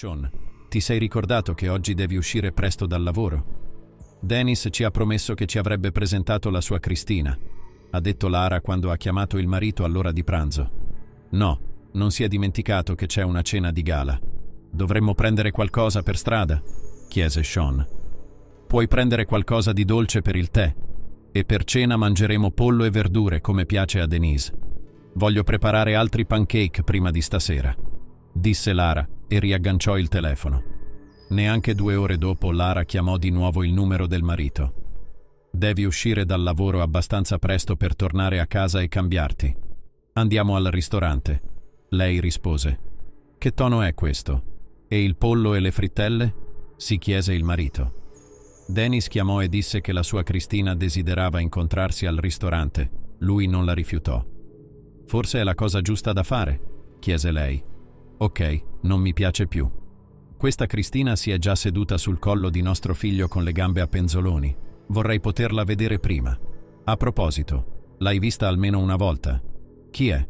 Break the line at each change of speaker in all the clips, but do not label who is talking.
Sean, ti sei ricordato che oggi devi uscire presto dal lavoro? Dennis ci ha promesso che ci avrebbe presentato la sua Cristina, ha detto Lara quando ha chiamato il marito all'ora di pranzo. No, non si è dimenticato che c'è una cena di gala. Dovremmo prendere qualcosa per strada? chiese Sean. Puoi prendere qualcosa di dolce per il tè e per cena mangeremo pollo e verdure come piace a Denise. Voglio preparare altri pancake prima di stasera, disse Lara e riagganciò il telefono. Neanche due ore dopo Lara chiamò di nuovo il numero del marito. Devi uscire dal lavoro abbastanza presto per tornare a casa e cambiarti. Andiamo al ristorante. Lei rispose. Che tono è questo? E il pollo e le frittelle? si chiese il marito. Dennis chiamò e disse che la sua Cristina desiderava incontrarsi al ristorante. Lui non la rifiutò. Forse è la cosa giusta da fare, chiese lei. Ok, non mi piace più. Questa Cristina si è già seduta sul collo di nostro figlio con le gambe a penzoloni. Vorrei poterla vedere prima. A proposito, l'hai vista almeno una volta. Chi è?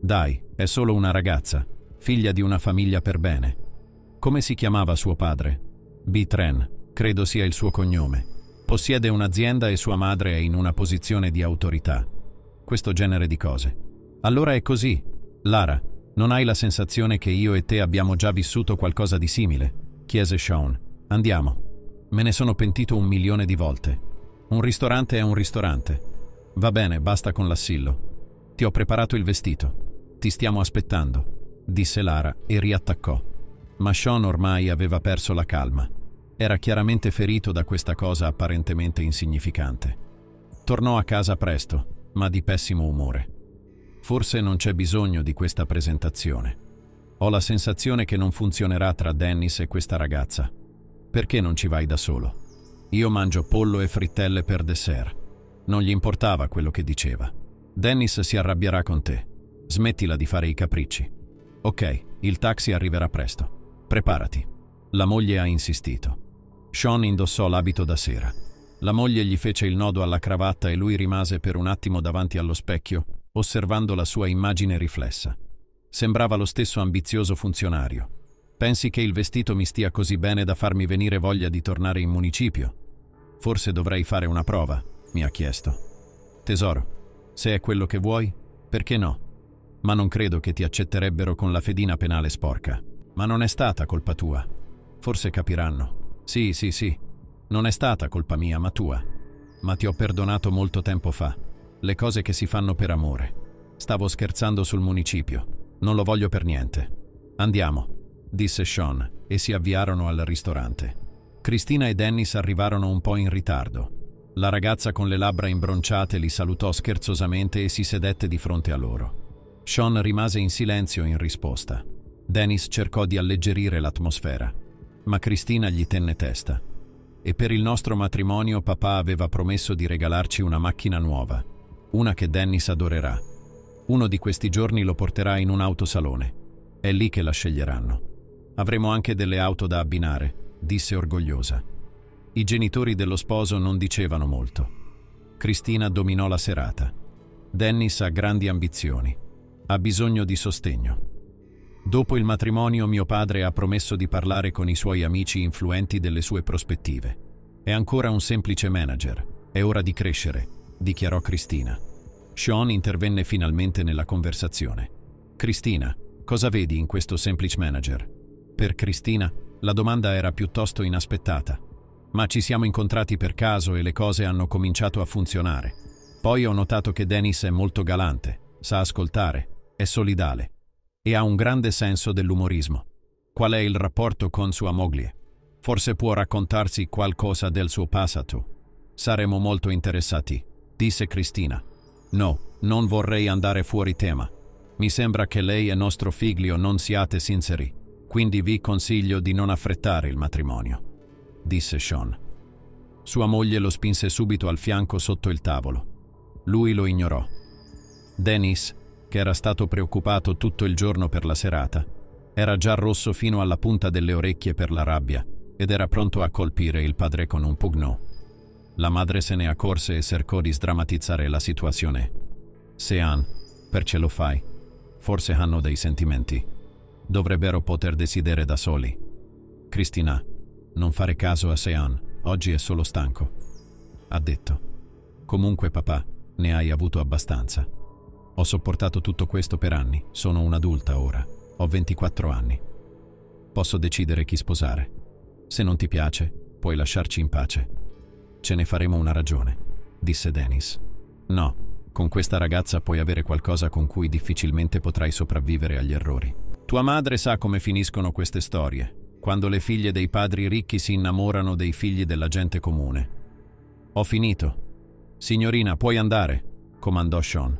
Dai, è solo una ragazza, figlia di una famiglia per bene. Come si chiamava suo padre? Bitren, credo sia il suo cognome. Possiede un'azienda e sua madre è in una posizione di autorità. Questo genere di cose. Allora è così. Lara, non hai la sensazione che io e te abbiamo già vissuto qualcosa di simile? chiese Sean. Andiamo. Me ne sono pentito un milione di volte. Un ristorante è un ristorante. Va bene, basta con l'assillo. Ti ho preparato il vestito. Ti stiamo aspettando, disse Lara e riattaccò. Ma Sean ormai aveva perso la calma. Era chiaramente ferito da questa cosa apparentemente insignificante. Tornò a casa presto, ma di pessimo umore. Forse non c'è bisogno di questa presentazione. Ho la sensazione che non funzionerà tra Dennis e questa ragazza. Perché non ci vai da solo? Io mangio pollo e frittelle per dessert. Non gli importava quello che diceva. Dennis si arrabbierà con te. Smettila di fare i capricci. Ok, il taxi arriverà presto. Preparati. La moglie ha insistito. Sean indossò l'abito da sera. La moglie gli fece il nodo alla cravatta e lui rimase per un attimo davanti allo specchio, osservando la sua immagine riflessa. Sembrava lo stesso ambizioso funzionario. Pensi che il vestito mi stia così bene da farmi venire voglia di tornare in municipio? Forse dovrei fare una prova, mi ha chiesto. Tesoro, se è quello che vuoi, perché no? Ma non credo che ti accetterebbero con la fedina penale sporca. Ma non è stata colpa tua. Forse capiranno. Sì, sì, sì. Non è stata colpa mia, ma tua. Ma ti ho perdonato molto tempo fa le cose che si fanno per amore. Stavo scherzando sul municipio. Non lo voglio per niente. Andiamo, disse Sean e si avviarono al ristorante. Cristina e Dennis arrivarono un po' in ritardo. La ragazza con le labbra imbronciate li salutò scherzosamente e si sedette di fronte a loro. Sean rimase in silenzio in risposta. Dennis cercò di alleggerire l'atmosfera, ma Cristina gli tenne testa. E per il nostro matrimonio papà aveva promesso di regalarci una macchina nuova una che Dennis adorerà. Uno di questi giorni lo porterà in un autosalone. È lì che la sceglieranno. Avremo anche delle auto da abbinare, disse orgogliosa. I genitori dello sposo non dicevano molto. Cristina dominò la serata. Dennis ha grandi ambizioni. Ha bisogno di sostegno. Dopo il matrimonio mio padre ha promesso di parlare con i suoi amici influenti delle sue prospettive. È ancora un semplice manager. È ora di crescere, dichiarò Cristina. Sean intervenne finalmente nella conversazione. Cristina, cosa vedi in questo semplice manager? Per Cristina la domanda era piuttosto inaspettata, ma ci siamo incontrati per caso e le cose hanno cominciato a funzionare. Poi ho notato che Dennis è molto galante, sa ascoltare, è solidale e ha un grande senso dell'umorismo. Qual è il rapporto con sua moglie? Forse può raccontarsi qualcosa del suo passato. Saremo molto interessati disse Cristina. No, non vorrei andare fuori tema. Mi sembra che lei e nostro figlio non siate sinceri, quindi vi consiglio di non affrettare il matrimonio, disse Sean. Sua moglie lo spinse subito al fianco sotto il tavolo. Lui lo ignorò. Dennis, che era stato preoccupato tutto il giorno per la serata, era già rosso fino alla punta delle orecchie per la rabbia ed era pronto a colpire il padre con un pugnò. La madre se ne accorse e cercò di sdrammatizzare la situazione. Sean, per ce lo fai? Forse hanno dei sentimenti. Dovrebbero poter decidere da soli. Cristina, non fare caso a Sean, oggi è solo stanco. Ha detto. Comunque papà, ne hai avuto abbastanza. Ho sopportato tutto questo per anni, sono un'adulta ora, ho 24 anni. Posso decidere chi sposare. Se non ti piace, puoi lasciarci in pace. Ce ne faremo una ragione, disse Dennis. No, con questa ragazza puoi avere qualcosa con cui difficilmente potrai sopravvivere agli errori. Tua madre sa come finiscono queste storie, quando le figlie dei padri ricchi si innamorano dei figli della gente comune. Ho finito. Signorina, puoi andare, comandò Sean.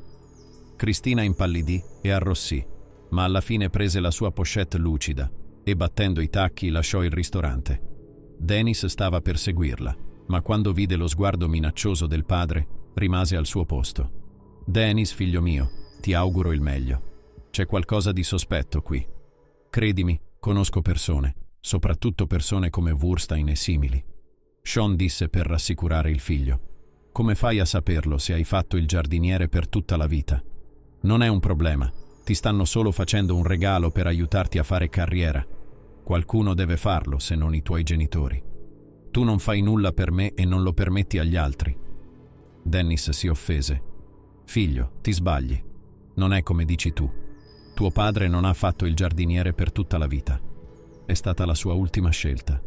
Cristina impallidì e arrossì, ma alla fine prese la sua pochette lucida e battendo i tacchi lasciò il ristorante. Dennis stava per seguirla ma quando vide lo sguardo minaccioso del padre, rimase al suo posto. Dennis, figlio mio, ti auguro il meglio. C'è qualcosa di sospetto qui. Credimi, conosco persone, soprattutto persone come Wurstein e simili. Sean disse per rassicurare il figlio. Come fai a saperlo se hai fatto il giardiniere per tutta la vita? Non è un problema, ti stanno solo facendo un regalo per aiutarti a fare carriera. Qualcuno deve farlo se non i tuoi genitori. Tu non fai nulla per me e non lo permetti agli altri. Dennis si offese. Figlio, ti sbagli. Non è come dici tu. Tuo padre non ha fatto il giardiniere per tutta la vita. È stata la sua ultima scelta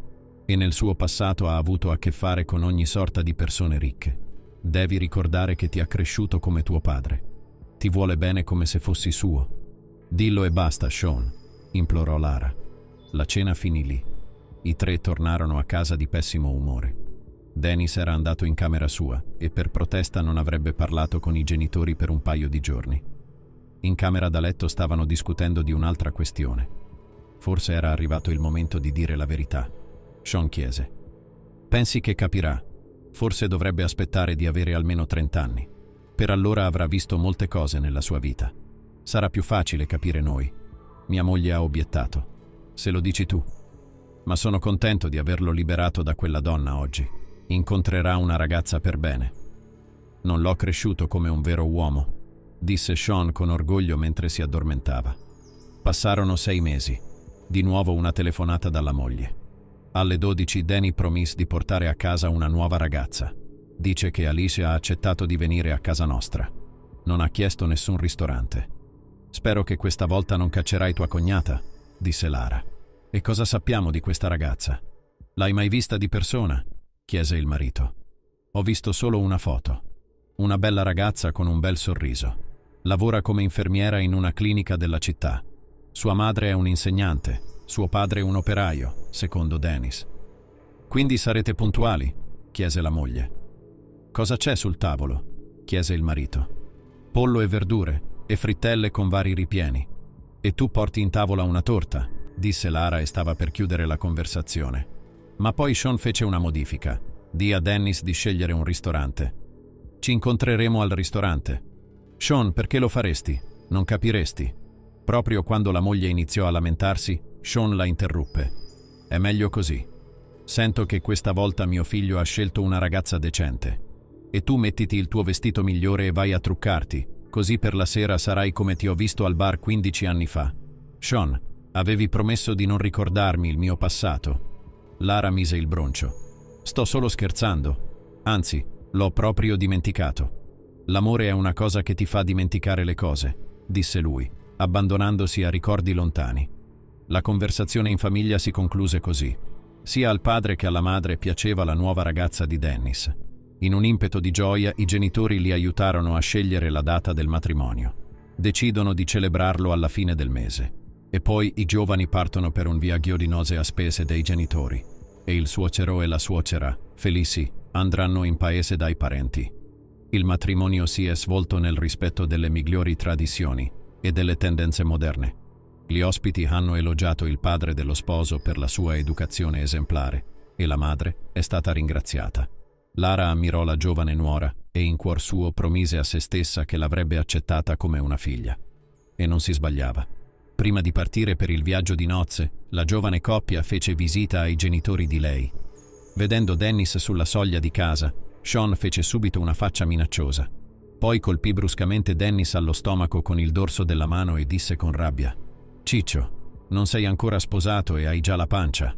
e nel suo passato ha avuto a che fare con ogni sorta di persone ricche. Devi ricordare che ti ha cresciuto come tuo padre. Ti vuole bene come se fossi suo. Dillo e basta, Sean, implorò Lara. La cena finì lì. I tre tornarono a casa di pessimo umore. Dennis era andato in camera sua e per protesta non avrebbe parlato con i genitori per un paio di giorni. In camera da letto stavano discutendo di un'altra questione. Forse era arrivato il momento di dire la verità. Sean chiese. Pensi che capirà? Forse dovrebbe aspettare di avere almeno 30 anni. Per allora avrà visto molte cose nella sua vita. Sarà più facile capire noi. Mia moglie ha obiettato. Se lo dici tu, ma sono contento di averlo liberato da quella donna oggi. Incontrerà una ragazza per bene. Non l'ho cresciuto come un vero uomo, disse Sean con orgoglio mentre si addormentava. Passarono sei mesi. Di nuovo una telefonata dalla moglie. Alle 12 Danny promise di portare a casa una nuova ragazza. Dice che Alice ha accettato di venire a casa nostra. Non ha chiesto nessun ristorante. Spero che questa volta non caccerai tua cognata, disse Lara. E cosa sappiamo di questa ragazza? L'hai mai vista di persona? chiese il marito. Ho visto solo una foto. Una bella ragazza con un bel sorriso. Lavora come infermiera in una clinica della città. Sua madre è un'insegnante, suo padre un operaio, secondo Dennis. Quindi sarete puntuali? chiese la moglie. Cosa c'è sul tavolo? chiese il marito. Pollo e verdure, e frittelle con vari ripieni. E tu porti in tavola una torta, disse Lara e stava per chiudere la conversazione. Ma poi Sean fece una modifica. Dì a Dennis di scegliere un ristorante. Ci incontreremo al ristorante. Sean, perché lo faresti? Non capiresti. Proprio quando la moglie iniziò a lamentarsi, Sean la interruppe. È meglio così. Sento che questa volta mio figlio ha scelto una ragazza decente. E tu mettiti il tuo vestito migliore e vai a truccarti, così per la sera sarai come ti ho visto al bar 15 anni fa. Sean, Avevi promesso di non ricordarmi il mio passato. Lara mise il broncio. Sto solo scherzando. Anzi, l'ho proprio dimenticato. L'amore è una cosa che ti fa dimenticare le cose, disse lui, abbandonandosi a ricordi lontani. La conversazione in famiglia si concluse così. Sia al padre che alla madre piaceva la nuova ragazza di Dennis. In un impeto di gioia, i genitori li aiutarono a scegliere la data del matrimonio. Decidono di celebrarlo alla fine del mese. E poi i giovani partono per un viaggio di nozze a spese dei genitori e il suocero e la suocera, felici, andranno in paese dai parenti. Il matrimonio si è svolto nel rispetto delle migliori tradizioni e delle tendenze moderne. Gli ospiti hanno elogiato il padre dello sposo per la sua educazione esemplare e la madre è stata ringraziata. Lara ammirò la giovane nuora e in cuor suo promise a se stessa che l'avrebbe accettata come una figlia. E non si sbagliava. Prima di partire per il viaggio di nozze, la giovane coppia fece visita ai genitori di lei. Vedendo Dennis sulla soglia di casa, Sean fece subito una faccia minacciosa. Poi colpì bruscamente Dennis allo stomaco con il dorso della mano e disse con rabbia: Ciccio, non sei ancora sposato e hai già la pancia.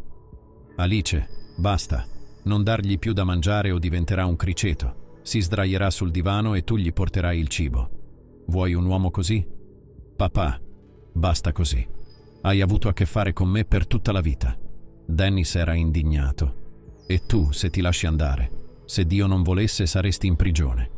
Alice, basta, non dargli più da mangiare o diventerà un criceto. Si sdraierà sul divano e tu gli porterai il cibo. Vuoi un uomo così? Papà, Basta così. Hai avuto a che fare con me per tutta la vita. Dennis era indignato. E tu, se ti lasci andare, se Dio non volesse, saresti in prigione.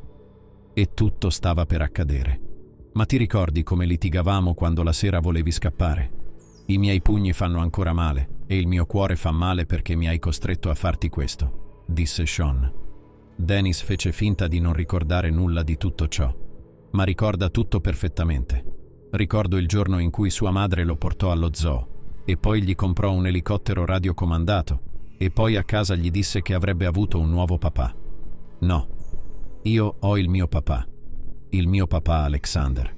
E tutto stava per accadere. Ma ti ricordi come litigavamo quando la sera volevi scappare? I miei pugni fanno ancora male e il mio cuore fa male perché mi hai costretto a farti questo, disse Sean. Dennis fece finta di non ricordare nulla di tutto ciò, ma ricorda tutto perfettamente. Ricordo il giorno in cui sua madre lo portò allo zoo e poi gli comprò un elicottero radiocomandato e poi a casa gli disse che avrebbe avuto un nuovo papà. No, io ho il mio papà, il mio papà Alexander.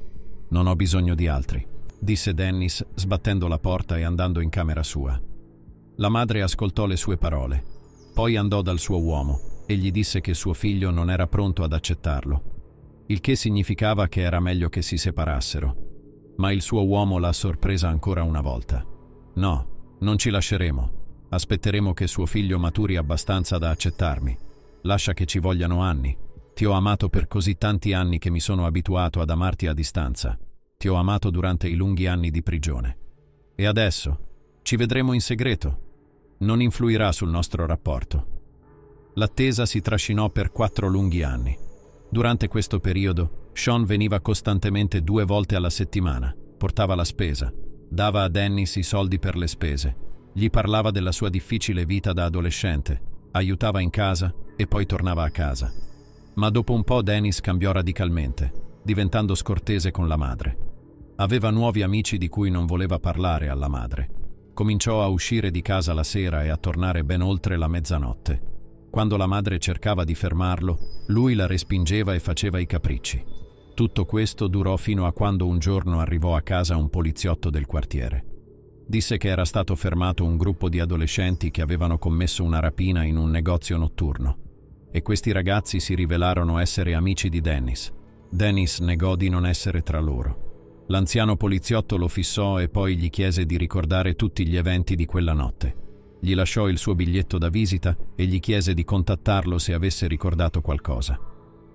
Non ho bisogno di altri, disse Dennis sbattendo la porta e andando in camera sua. La madre ascoltò le sue parole, poi andò dal suo uomo e gli disse che suo figlio non era pronto ad accettarlo, il che significava che era meglio che si separassero ma il suo uomo l'ha sorpresa ancora una volta. No, non ci lasceremo. Aspetteremo che suo figlio maturi abbastanza da accettarmi. Lascia che ci vogliano anni. Ti ho amato per così tanti anni che mi sono abituato ad amarti a distanza. Ti ho amato durante i lunghi anni di prigione. E adesso? Ci vedremo in segreto. Non influirà sul nostro rapporto. L'attesa si trascinò per quattro lunghi anni. Durante questo periodo Sean veniva costantemente due volte alla settimana, portava la spesa, dava a Dennis i soldi per le spese, gli parlava della sua difficile vita da adolescente, aiutava in casa e poi tornava a casa. Ma dopo un po' Dennis cambiò radicalmente, diventando scortese con la madre. Aveva nuovi amici di cui non voleva parlare alla madre. Cominciò a uscire di casa la sera e a tornare ben oltre la mezzanotte. Quando la madre cercava di fermarlo, lui la respingeva e faceva i capricci. Tutto questo durò fino a quando un giorno arrivò a casa un poliziotto del quartiere. Disse che era stato fermato un gruppo di adolescenti che avevano commesso una rapina in un negozio notturno e questi ragazzi si rivelarono essere amici di Dennis. Dennis negò di non essere tra loro. L'anziano poliziotto lo fissò e poi gli chiese di ricordare tutti gli eventi di quella notte. Gli lasciò il suo biglietto da visita e gli chiese di contattarlo se avesse ricordato qualcosa.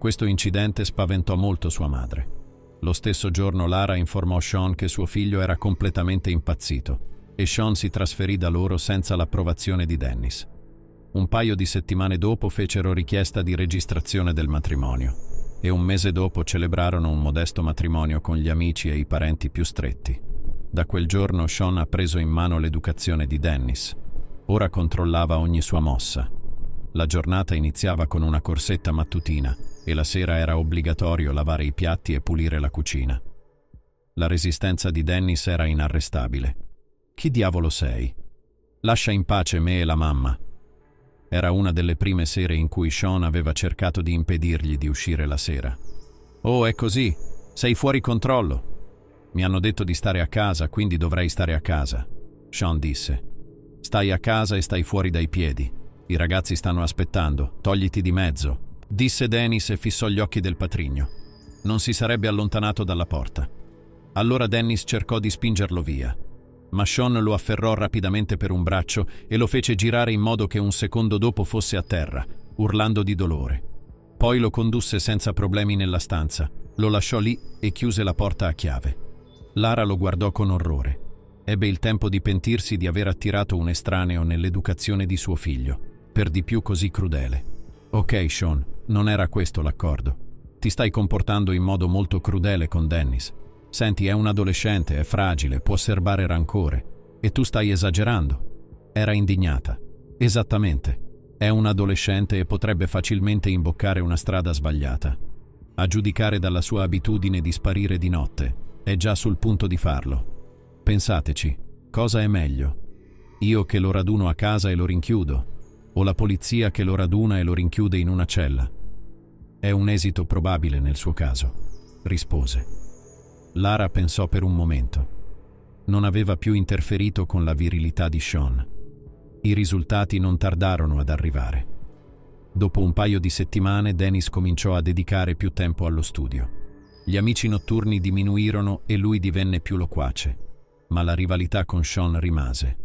Questo incidente spaventò molto sua madre. Lo stesso giorno Lara informò Sean che suo figlio era completamente impazzito e Sean si trasferì da loro senza l'approvazione di Dennis. Un paio di settimane dopo fecero richiesta di registrazione del matrimonio e un mese dopo celebrarono un modesto matrimonio con gli amici e i parenti più stretti. Da quel giorno Sean ha preso in mano l'educazione di Dennis. Ora controllava ogni sua mossa. La giornata iniziava con una corsetta mattutina e la sera era obbligatorio lavare i piatti e pulire la cucina. La resistenza di Dennis era inarrestabile. Chi diavolo sei? Lascia in pace me e la mamma. Era una delle prime sere in cui Sean aveva cercato di impedirgli di uscire la sera. Oh, è così, sei fuori controllo. Mi hanno detto di stare a casa, quindi dovrei stare a casa. Sean disse. Stai a casa e stai fuori dai piedi. I ragazzi stanno aspettando, togliti di mezzo disse Dennis e fissò gli occhi del patrigno. Non si sarebbe allontanato dalla porta. Allora Dennis cercò di spingerlo via, ma Sean lo afferrò rapidamente per un braccio e lo fece girare in modo che un secondo dopo fosse a terra, urlando di dolore. Poi lo condusse senza problemi nella stanza, lo lasciò lì e chiuse la porta a chiave. Lara lo guardò con orrore. Ebbe il tempo di pentirsi di aver attirato un estraneo nell'educazione di suo figlio, per di più così crudele. Ok, Sean, non era questo l'accordo. Ti stai comportando in modo molto crudele con Dennis. Senti, è un adolescente, è fragile, può serbare rancore. E tu stai esagerando. Era indignata. Esattamente. È un adolescente e potrebbe facilmente imboccare una strada sbagliata. A giudicare dalla sua abitudine di sparire di notte, è già sul punto di farlo. Pensateci, cosa è meglio? Io che lo raduno a casa e lo rinchiudo, o la polizia che lo raduna e lo rinchiude in una cella? È un esito probabile nel suo caso, rispose. Lara pensò per un momento. Non aveva più interferito con la virilità di Sean. I risultati non tardarono ad arrivare. Dopo un paio di settimane Dennis cominciò a dedicare più tempo allo studio. Gli amici notturni diminuirono e lui divenne più loquace, ma la rivalità con Sean rimase.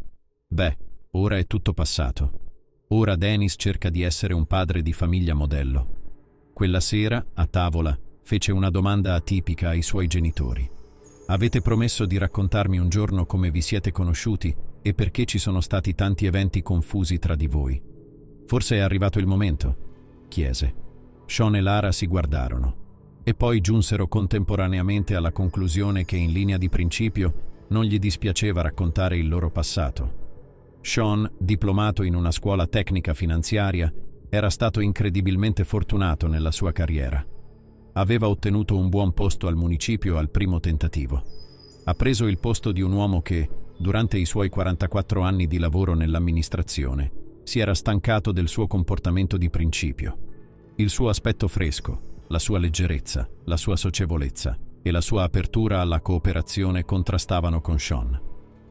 Beh, ora è tutto passato. Ora Dennis cerca di essere un padre di famiglia modello quella sera, a tavola, fece una domanda atipica ai suoi genitori. Avete promesso di raccontarmi un giorno come vi siete conosciuti e perché ci sono stati tanti eventi confusi tra di voi. Forse è arrivato il momento, chiese. Sean e Lara si guardarono e poi giunsero contemporaneamente alla conclusione che in linea di principio non gli dispiaceva raccontare il loro passato. Sean, diplomato in una scuola tecnica finanziaria, era stato incredibilmente fortunato nella sua carriera. Aveva ottenuto un buon posto al municipio al primo tentativo. Ha preso il posto di un uomo che, durante i suoi 44 anni di lavoro nell'amministrazione, si era stancato del suo comportamento di principio. Il suo aspetto fresco, la sua leggerezza, la sua socievolezza e la sua apertura alla cooperazione contrastavano con Sean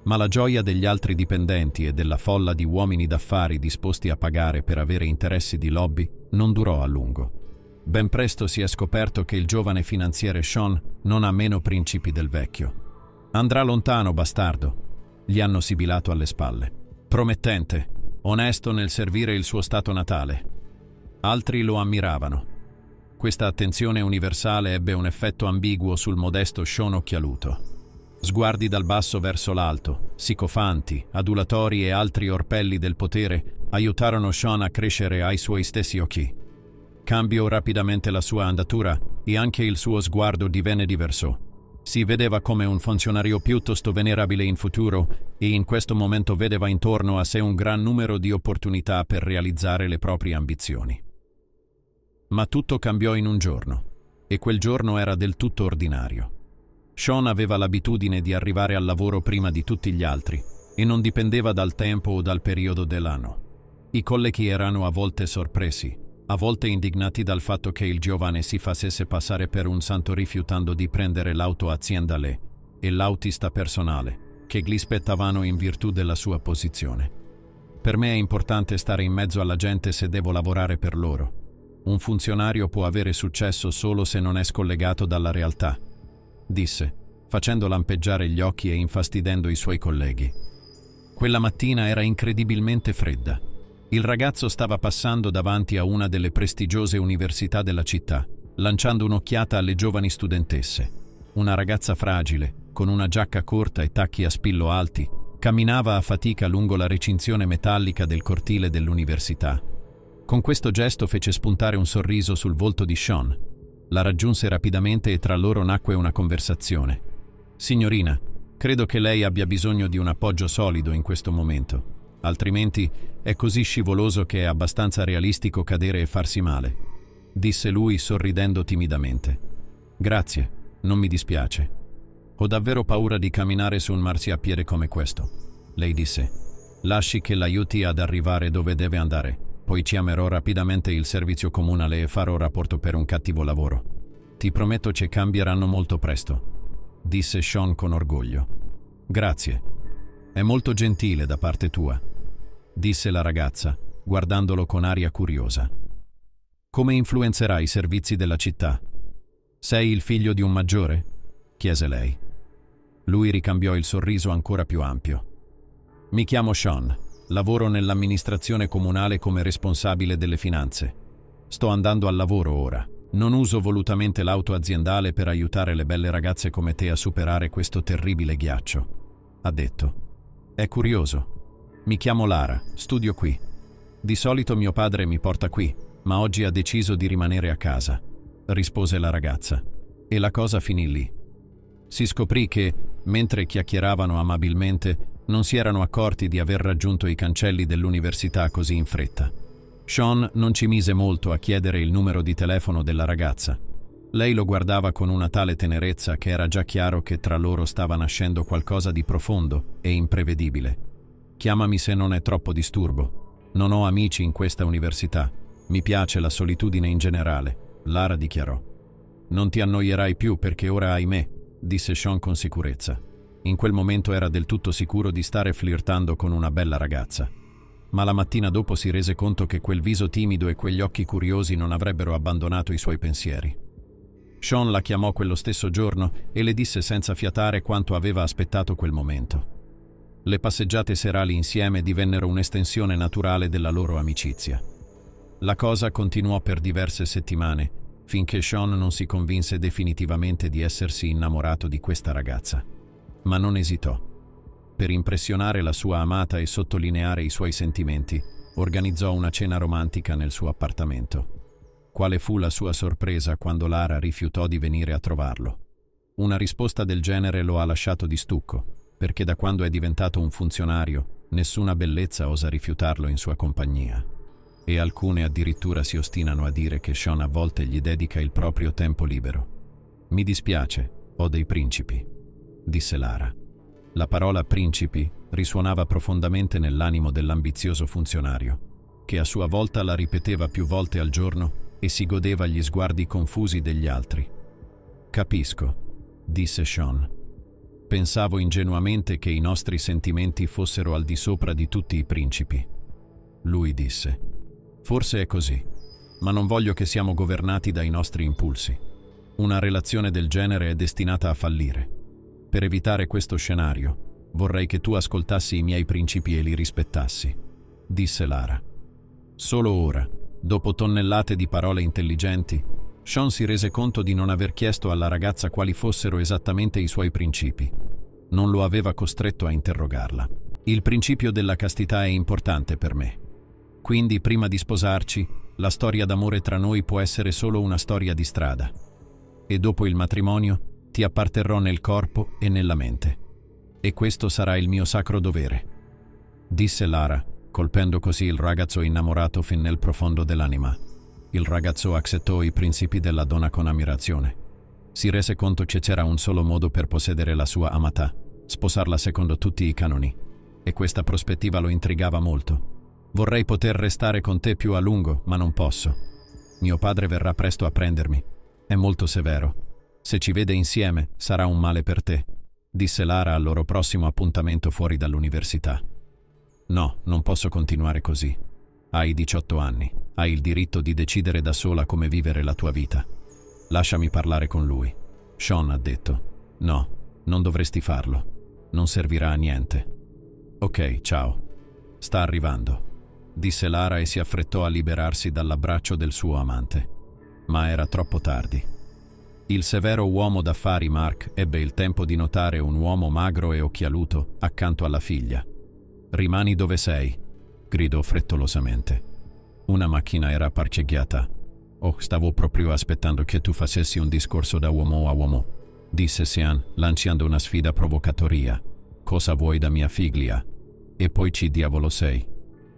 ma la gioia degli altri dipendenti e della folla di uomini d'affari disposti a pagare per avere interessi di lobby non durò a lungo. Ben presto si è scoperto che il giovane finanziere Sean non ha meno principi del vecchio. Andrà lontano, bastardo, gli hanno sibilato alle spalle. Promettente, onesto nel servire il suo stato natale. Altri lo ammiravano. Questa attenzione universale ebbe un effetto ambiguo sul modesto Sean occhialuto. Sguardi dal basso verso l'alto, sicofanti, adulatori e altri orpelli del potere aiutarono Sean a crescere ai suoi stessi occhi. Cambiò rapidamente la sua andatura e anche il suo sguardo divenne diverso. Si vedeva come un funzionario piuttosto venerabile in futuro e in questo momento vedeva intorno a sé un gran numero di opportunità per realizzare le proprie ambizioni. Ma tutto cambiò in un giorno, e quel giorno era del tutto ordinario. Sean aveva l'abitudine di arrivare al lavoro prima di tutti gli altri e non dipendeva dal tempo o dal periodo dell'anno. I colleghi erano a volte sorpresi, a volte indignati dal fatto che il giovane si facesse passare per un santo rifiutando di prendere l'auto aziendale e l'autista personale, che gli spettavano in virtù della sua posizione. Per me è importante stare in mezzo alla gente se devo lavorare per loro. Un funzionario può avere successo solo se non è scollegato dalla realtà disse, facendo lampeggiare gli occhi e infastidendo i suoi colleghi. Quella mattina era incredibilmente fredda. Il ragazzo stava passando davanti a una delle prestigiose università della città, lanciando un'occhiata alle giovani studentesse. Una ragazza fragile, con una giacca corta e tacchi a spillo alti, camminava a fatica lungo la recinzione metallica del cortile dell'università. Con questo gesto fece spuntare un sorriso sul volto di Sean, la raggiunse rapidamente e tra loro nacque una conversazione. Signorina, credo che lei abbia bisogno di un appoggio solido in questo momento, altrimenti è così scivoloso che è abbastanza realistico cadere e farsi male, disse lui sorridendo timidamente. Grazie, non mi dispiace. Ho davvero paura di camminare su un marciapiede come questo, lei disse. Lasci che l'aiuti ad arrivare dove deve andare. Poi ci amerò rapidamente il servizio comunale e farò rapporto per un cattivo lavoro. Ti prometto ci cambieranno molto presto, disse Sean con orgoglio. Grazie. È molto gentile da parte tua, disse la ragazza, guardandolo con aria curiosa. Come influenzerà i servizi della città? Sei il figlio di un maggiore? chiese lei. Lui ricambiò il sorriso ancora più ampio. Mi chiamo Sean, Lavoro nell'amministrazione comunale come responsabile delle finanze. Sto andando al lavoro ora. Non uso volutamente l'auto aziendale per aiutare le belle ragazze come te a superare questo terribile ghiaccio, ha detto. È curioso. Mi chiamo Lara, studio qui. Di solito mio padre mi porta qui, ma oggi ha deciso di rimanere a casa, rispose la ragazza. E la cosa finì lì. Si scoprì che, mentre chiacchieravano amabilmente, non si erano accorti di aver raggiunto i cancelli dell'università così in fretta. Sean non ci mise molto a chiedere il numero di telefono della ragazza. Lei lo guardava con una tale tenerezza che era già chiaro che tra loro stava nascendo qualcosa di profondo e imprevedibile. Chiamami se non è troppo disturbo. Non ho amici in questa università. Mi piace la solitudine in generale, Lara dichiarò. Non ti annoierai più perché ora hai me, disse Sean con sicurezza. In quel momento era del tutto sicuro di stare flirtando con una bella ragazza. Ma la mattina dopo si rese conto che quel viso timido e quegli occhi curiosi non avrebbero abbandonato i suoi pensieri. Sean la chiamò quello stesso giorno e le disse senza fiatare quanto aveva aspettato quel momento. Le passeggiate serali insieme divennero un'estensione naturale della loro amicizia. La cosa continuò per diverse settimane, finché Sean non si convinse definitivamente di essersi innamorato di questa ragazza ma non esitò. Per impressionare la sua amata e sottolineare i suoi sentimenti, organizzò una cena romantica nel suo appartamento. Quale fu la sua sorpresa quando Lara rifiutò di venire a trovarlo? Una risposta del genere lo ha lasciato di stucco, perché da quando è diventato un funzionario, nessuna bellezza osa rifiutarlo in sua compagnia. E alcune addirittura si ostinano a dire che Sean a volte gli dedica il proprio tempo libero. Mi dispiace, ho dei principi disse Lara. La parola principi risuonava profondamente nell'animo dell'ambizioso funzionario, che a sua volta la ripeteva più volte al giorno e si godeva gli sguardi confusi degli altri. Capisco, disse Sean. Pensavo ingenuamente che i nostri sentimenti fossero al di sopra di tutti i principi. Lui disse, forse è così, ma non voglio che siamo governati dai nostri impulsi. Una relazione del genere è destinata a fallire. Per evitare questo scenario, vorrei che tu ascoltassi i miei principi e li rispettassi, disse Lara. Solo ora, dopo tonnellate di parole intelligenti, Sean si rese conto di non aver chiesto alla ragazza quali fossero esattamente i suoi principi. Non lo aveva costretto a interrogarla. Il principio della castità è importante per me. Quindi, prima di sposarci, la storia d'amore tra noi può essere solo una storia di strada. E dopo il matrimonio, ti apparterrò nel corpo e nella mente. E questo sarà il mio sacro dovere, disse Lara, colpendo così il ragazzo innamorato fin nel profondo dell'anima. Il ragazzo accettò i principi della donna con ammirazione. Si rese conto che c'era un solo modo per possedere la sua amata, sposarla secondo tutti i canoni, e questa prospettiva lo intrigava molto. Vorrei poter restare con te più a lungo, ma non posso. Mio padre verrà presto a prendermi. È molto severo se ci vede insieme, sarà un male per te, disse Lara al loro prossimo appuntamento fuori dall'università. No, non posso continuare così. Hai 18 anni, hai il diritto di decidere da sola come vivere la tua vita. Lasciami parlare con lui. Sean ha detto, no, non dovresti farlo. Non servirà a niente. Ok, ciao. Sta arrivando, disse Lara e si affrettò a liberarsi dall'abbraccio del suo amante. Ma era troppo tardi. Il severo uomo d'affari Mark ebbe il tempo di notare un uomo magro e occhialuto accanto alla figlia. Rimani dove sei, gridò frettolosamente. Una macchina era parcheggiata. Oh, stavo proprio aspettando che tu facessi un discorso da uomo a uomo, disse Sian, lanciando una sfida provocatoria. Cosa vuoi da mia figlia? E poi chi diavolo sei?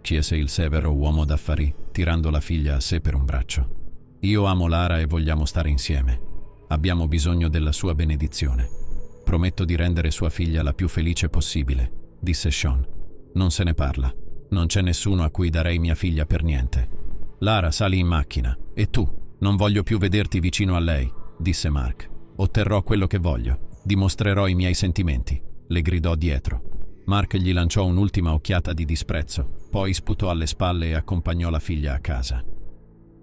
chiese il severo uomo d'affari, tirando la figlia a sé per un braccio. Io amo Lara e vogliamo stare insieme. Abbiamo bisogno della sua benedizione. Prometto di rendere sua figlia la più felice possibile, disse Sean. Non se ne parla. Non c'è nessuno a cui darei mia figlia per niente. Lara, sali in macchina. E tu? Non voglio più vederti vicino a lei, disse Mark. Otterrò quello che voglio. Dimostrerò i miei sentimenti, le gridò dietro. Mark gli lanciò un'ultima occhiata di disprezzo, poi sputò alle spalle e accompagnò la figlia a casa.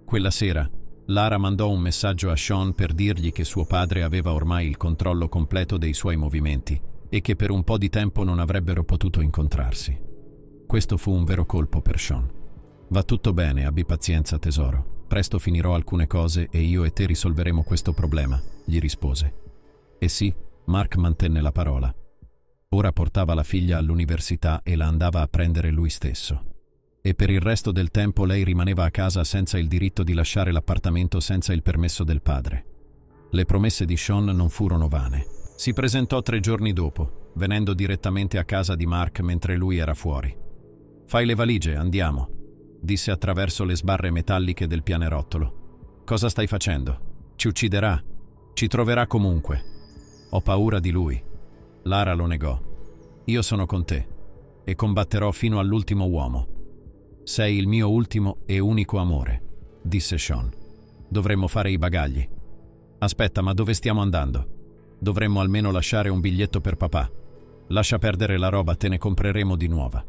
Quella sera Lara mandò un messaggio a Sean per dirgli che suo padre aveva ormai il controllo completo dei suoi movimenti e che per un po' di tempo non avrebbero potuto incontrarsi. Questo fu un vero colpo per Sean. Va tutto bene, abbi pazienza tesoro. Presto finirò alcune cose e io e te risolveremo questo problema, gli rispose. E sì, Mark mantenne la parola. Ora portava la figlia all'università e la andava a prendere lui stesso e per il resto del tempo lei rimaneva a casa senza il diritto di lasciare l'appartamento senza il permesso del padre. Le promesse di Sean non furono vane. Si presentò tre giorni dopo, venendo direttamente a casa di Mark mentre lui era fuori. Fai le valigie, andiamo, disse attraverso le sbarre metalliche del pianerottolo. Cosa stai facendo? Ci ucciderà. Ci troverà comunque. Ho paura di lui. Lara lo negò. Io sono con te e combatterò fino all'ultimo uomo. Sei il mio ultimo e unico amore, disse Sean. Dovremmo fare i bagagli. Aspetta, ma dove stiamo andando? Dovremmo almeno lasciare un biglietto per papà. Lascia perdere la roba, te ne compreremo di nuova.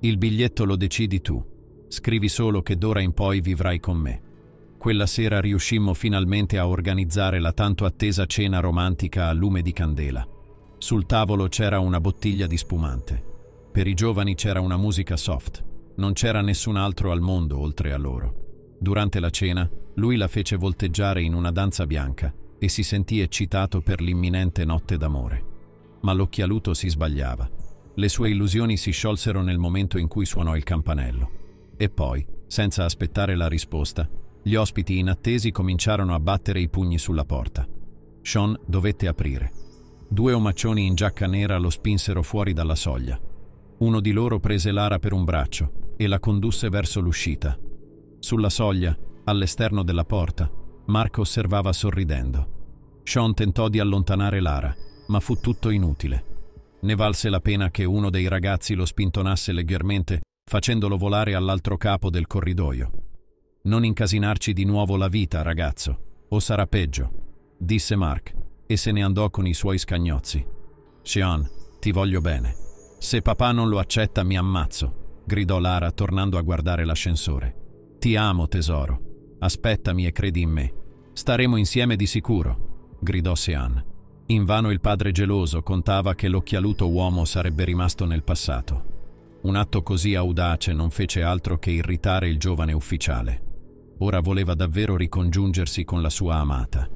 Il biglietto lo decidi tu. Scrivi solo che d'ora in poi vivrai con me. Quella sera riuscimmo finalmente a organizzare la tanto attesa cena romantica a lume di candela. Sul tavolo c'era una bottiglia di spumante. Per i giovani c'era una musica soft, non c'era nessun altro al mondo oltre a loro. Durante la cena, lui la fece volteggiare in una danza bianca e si sentì eccitato per l'imminente notte d'amore. Ma l'occhialuto si sbagliava. Le sue illusioni si sciolsero nel momento in cui suonò il campanello. E poi, senza aspettare la risposta, gli ospiti inattesi cominciarono a battere i pugni sulla porta. Sean dovette aprire. Due omaccioni in giacca nera lo spinsero fuori dalla soglia. Uno di loro prese Lara per un braccio e la condusse verso l'uscita. Sulla soglia, all'esterno della porta, Marco osservava sorridendo. Sean tentò di allontanare Lara, ma fu tutto inutile. Ne valse la pena che uno dei ragazzi lo spintonasse leggermente, facendolo volare all'altro capo del corridoio. Non incasinarci di nuovo la vita, ragazzo, o sarà peggio, disse Mark, e se ne andò con i suoi scagnozzi. Sean, ti voglio bene. Se papà non lo accetta mi ammazzo gridò Lara tornando a guardare l'ascensore. Ti amo, tesoro. Aspettami e credi in me. Staremo insieme di sicuro, gridò Sean. Invano il padre geloso contava che l'occhialuto uomo sarebbe rimasto nel passato. Un atto così audace non fece altro che irritare il giovane ufficiale. Ora voleva davvero ricongiungersi con la sua amata.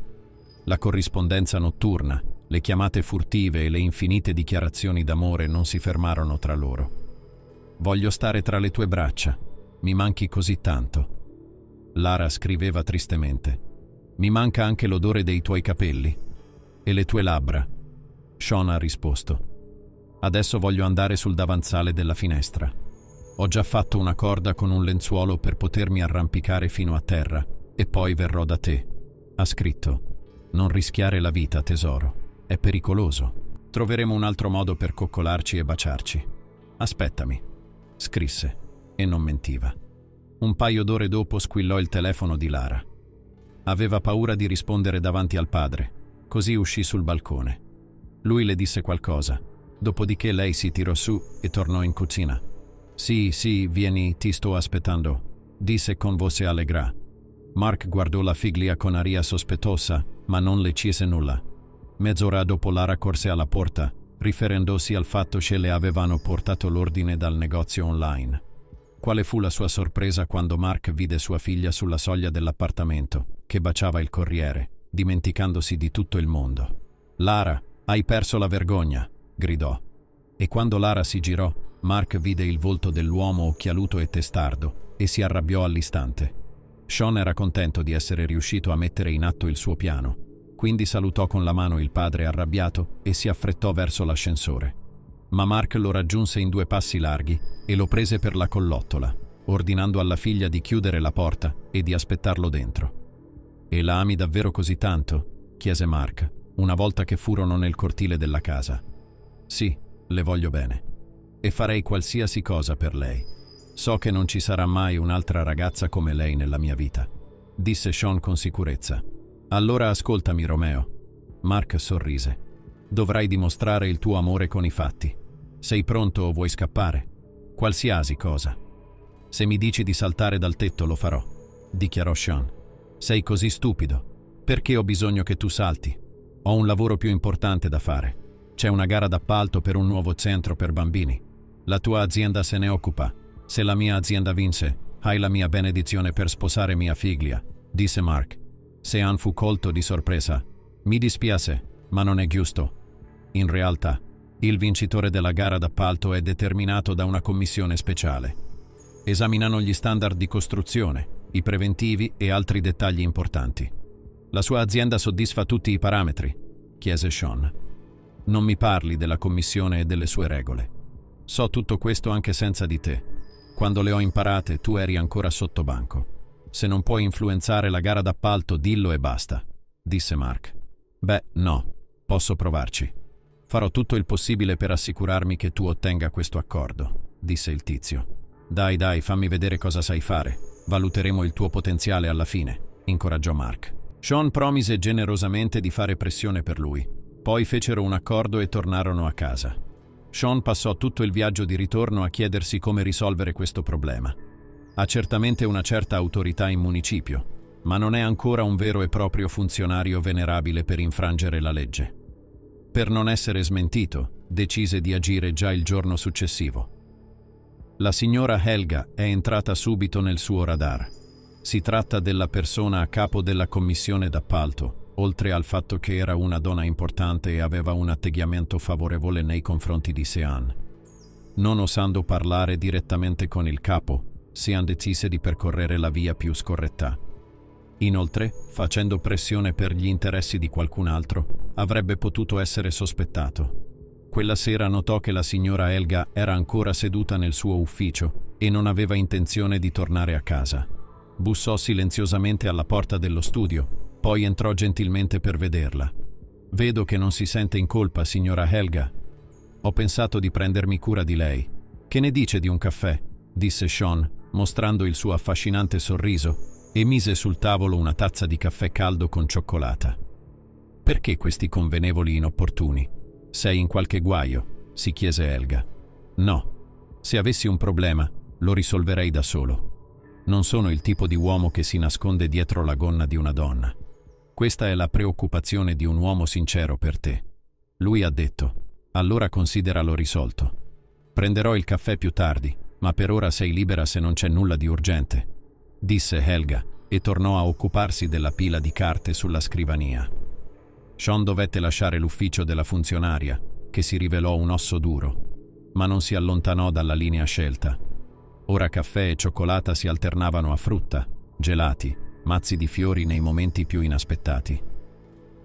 La corrispondenza notturna, le chiamate furtive e le infinite dichiarazioni d'amore non si fermarono tra loro. Voglio stare tra le tue braccia. Mi manchi così tanto. Lara scriveva tristemente. Mi manca anche l'odore dei tuoi capelli. E le tue labbra. Sean ha risposto. Adesso voglio andare sul davanzale della finestra. Ho già fatto una corda con un lenzuolo per potermi arrampicare fino a terra e poi verrò da te. Ha scritto. Non rischiare la vita, tesoro. È pericoloso. Troveremo un altro modo per coccolarci e baciarci. Aspettami scrisse, e non mentiva. Un paio d'ore dopo squillò il telefono di Lara. Aveva paura di rispondere davanti al padre, così uscì sul balcone. Lui le disse qualcosa, dopodiché lei si tirò su e tornò in cucina. Sì, sì, vieni, ti sto aspettando, disse con voce allegra. Mark guardò la figlia con aria sospettosa, ma non le chiese nulla. Mezz'ora dopo Lara corse alla porta riferendosi al fatto che le avevano portato l'ordine dal negozio online. Quale fu la sua sorpresa quando Mark vide sua figlia sulla soglia dell'appartamento, che baciava il corriere, dimenticandosi di tutto il mondo. Lara, hai perso la vergogna, gridò. E quando Lara si girò, Mark vide il volto dell'uomo occhialuto e testardo e si arrabbiò all'istante. Sean era contento di essere riuscito a mettere in atto il suo piano, quindi salutò con la mano il padre arrabbiato e si affrettò verso l'ascensore. Ma Mark lo raggiunse in due passi larghi e lo prese per la collottola, ordinando alla figlia di chiudere la porta e di aspettarlo dentro. E la ami davvero così tanto? chiese Mark, una volta che furono nel cortile della casa. Sì, le voglio bene. E farei qualsiasi cosa per lei. So che non ci sarà mai un'altra ragazza come lei nella mia vita, disse Sean con sicurezza. Allora ascoltami, Romeo. Mark sorrise. Dovrai dimostrare il tuo amore con i fatti. Sei pronto o vuoi scappare? Qualsiasi cosa. Se mi dici di saltare dal tetto lo farò, dichiarò Sean. Sei così stupido. Perché ho bisogno che tu salti? Ho un lavoro più importante da fare. C'è una gara d'appalto per un nuovo centro per bambini. La tua azienda se ne occupa. Se la mia azienda vince, hai la mia benedizione per sposare mia figlia, disse Mark. Sean fu colto di sorpresa. Mi dispiace, ma non è giusto. In realtà, il vincitore della gara d'appalto è determinato da una commissione speciale. Esaminano gli standard di costruzione, i preventivi e altri dettagli importanti. La sua azienda soddisfa tutti i parametri, chiese Sean. Non mi parli della commissione e delle sue regole. So tutto questo anche senza di te. Quando le ho imparate, tu eri ancora sotto banco. Se non puoi influenzare la gara d'appalto, dillo e basta, disse Mark. Beh, no, posso provarci. Farò tutto il possibile per assicurarmi che tu ottenga questo accordo, disse il tizio. Dai, dai, fammi vedere cosa sai fare. Valuteremo il tuo potenziale alla fine, incoraggiò Mark. Sean promise generosamente di fare pressione per lui. Poi fecero un accordo e tornarono a casa. Sean passò tutto il viaggio di ritorno a chiedersi come risolvere questo problema. Ha certamente una certa autorità in municipio, ma non è ancora un vero e proprio funzionario venerabile per infrangere la legge. Per non essere smentito, decise di agire già il giorno successivo. La signora Helga è entrata subito nel suo radar. Si tratta della persona a capo della commissione d'appalto, oltre al fatto che era una donna importante e aveva un atteggiamento favorevole nei confronti di Sean. Non osando parlare direttamente con il capo, si decise di percorrere la via più scorretta. Inoltre, facendo pressione per gli interessi di qualcun altro, avrebbe potuto essere sospettato. Quella sera notò che la signora Elga era ancora seduta nel suo ufficio e non aveva intenzione di tornare a casa. Bussò silenziosamente alla porta dello studio, poi entrò gentilmente per vederla. Vedo che non si sente in colpa, signora Helga. Ho pensato di prendermi cura di lei. Che ne dice di un caffè? disse Sean, mostrando il suo affascinante sorriso, e mise sul tavolo una tazza di caffè caldo con cioccolata. Perché questi convenevoli inopportuni? Sei in qualche guaio? si chiese Elga. No, se avessi un problema, lo risolverei da solo. Non sono il tipo di uomo che si nasconde dietro la gonna di una donna. Questa è la preoccupazione di un uomo sincero per te. Lui ha detto, allora consideralo risolto. Prenderò il caffè più tardi, ma per ora sei libera se non c'è nulla di urgente, disse Helga e tornò a occuparsi della pila di carte sulla scrivania. Sean dovette lasciare l'ufficio della funzionaria, che si rivelò un osso duro, ma non si allontanò dalla linea scelta. Ora caffè e cioccolata si alternavano a frutta, gelati, mazzi di fiori nei momenti più inaspettati.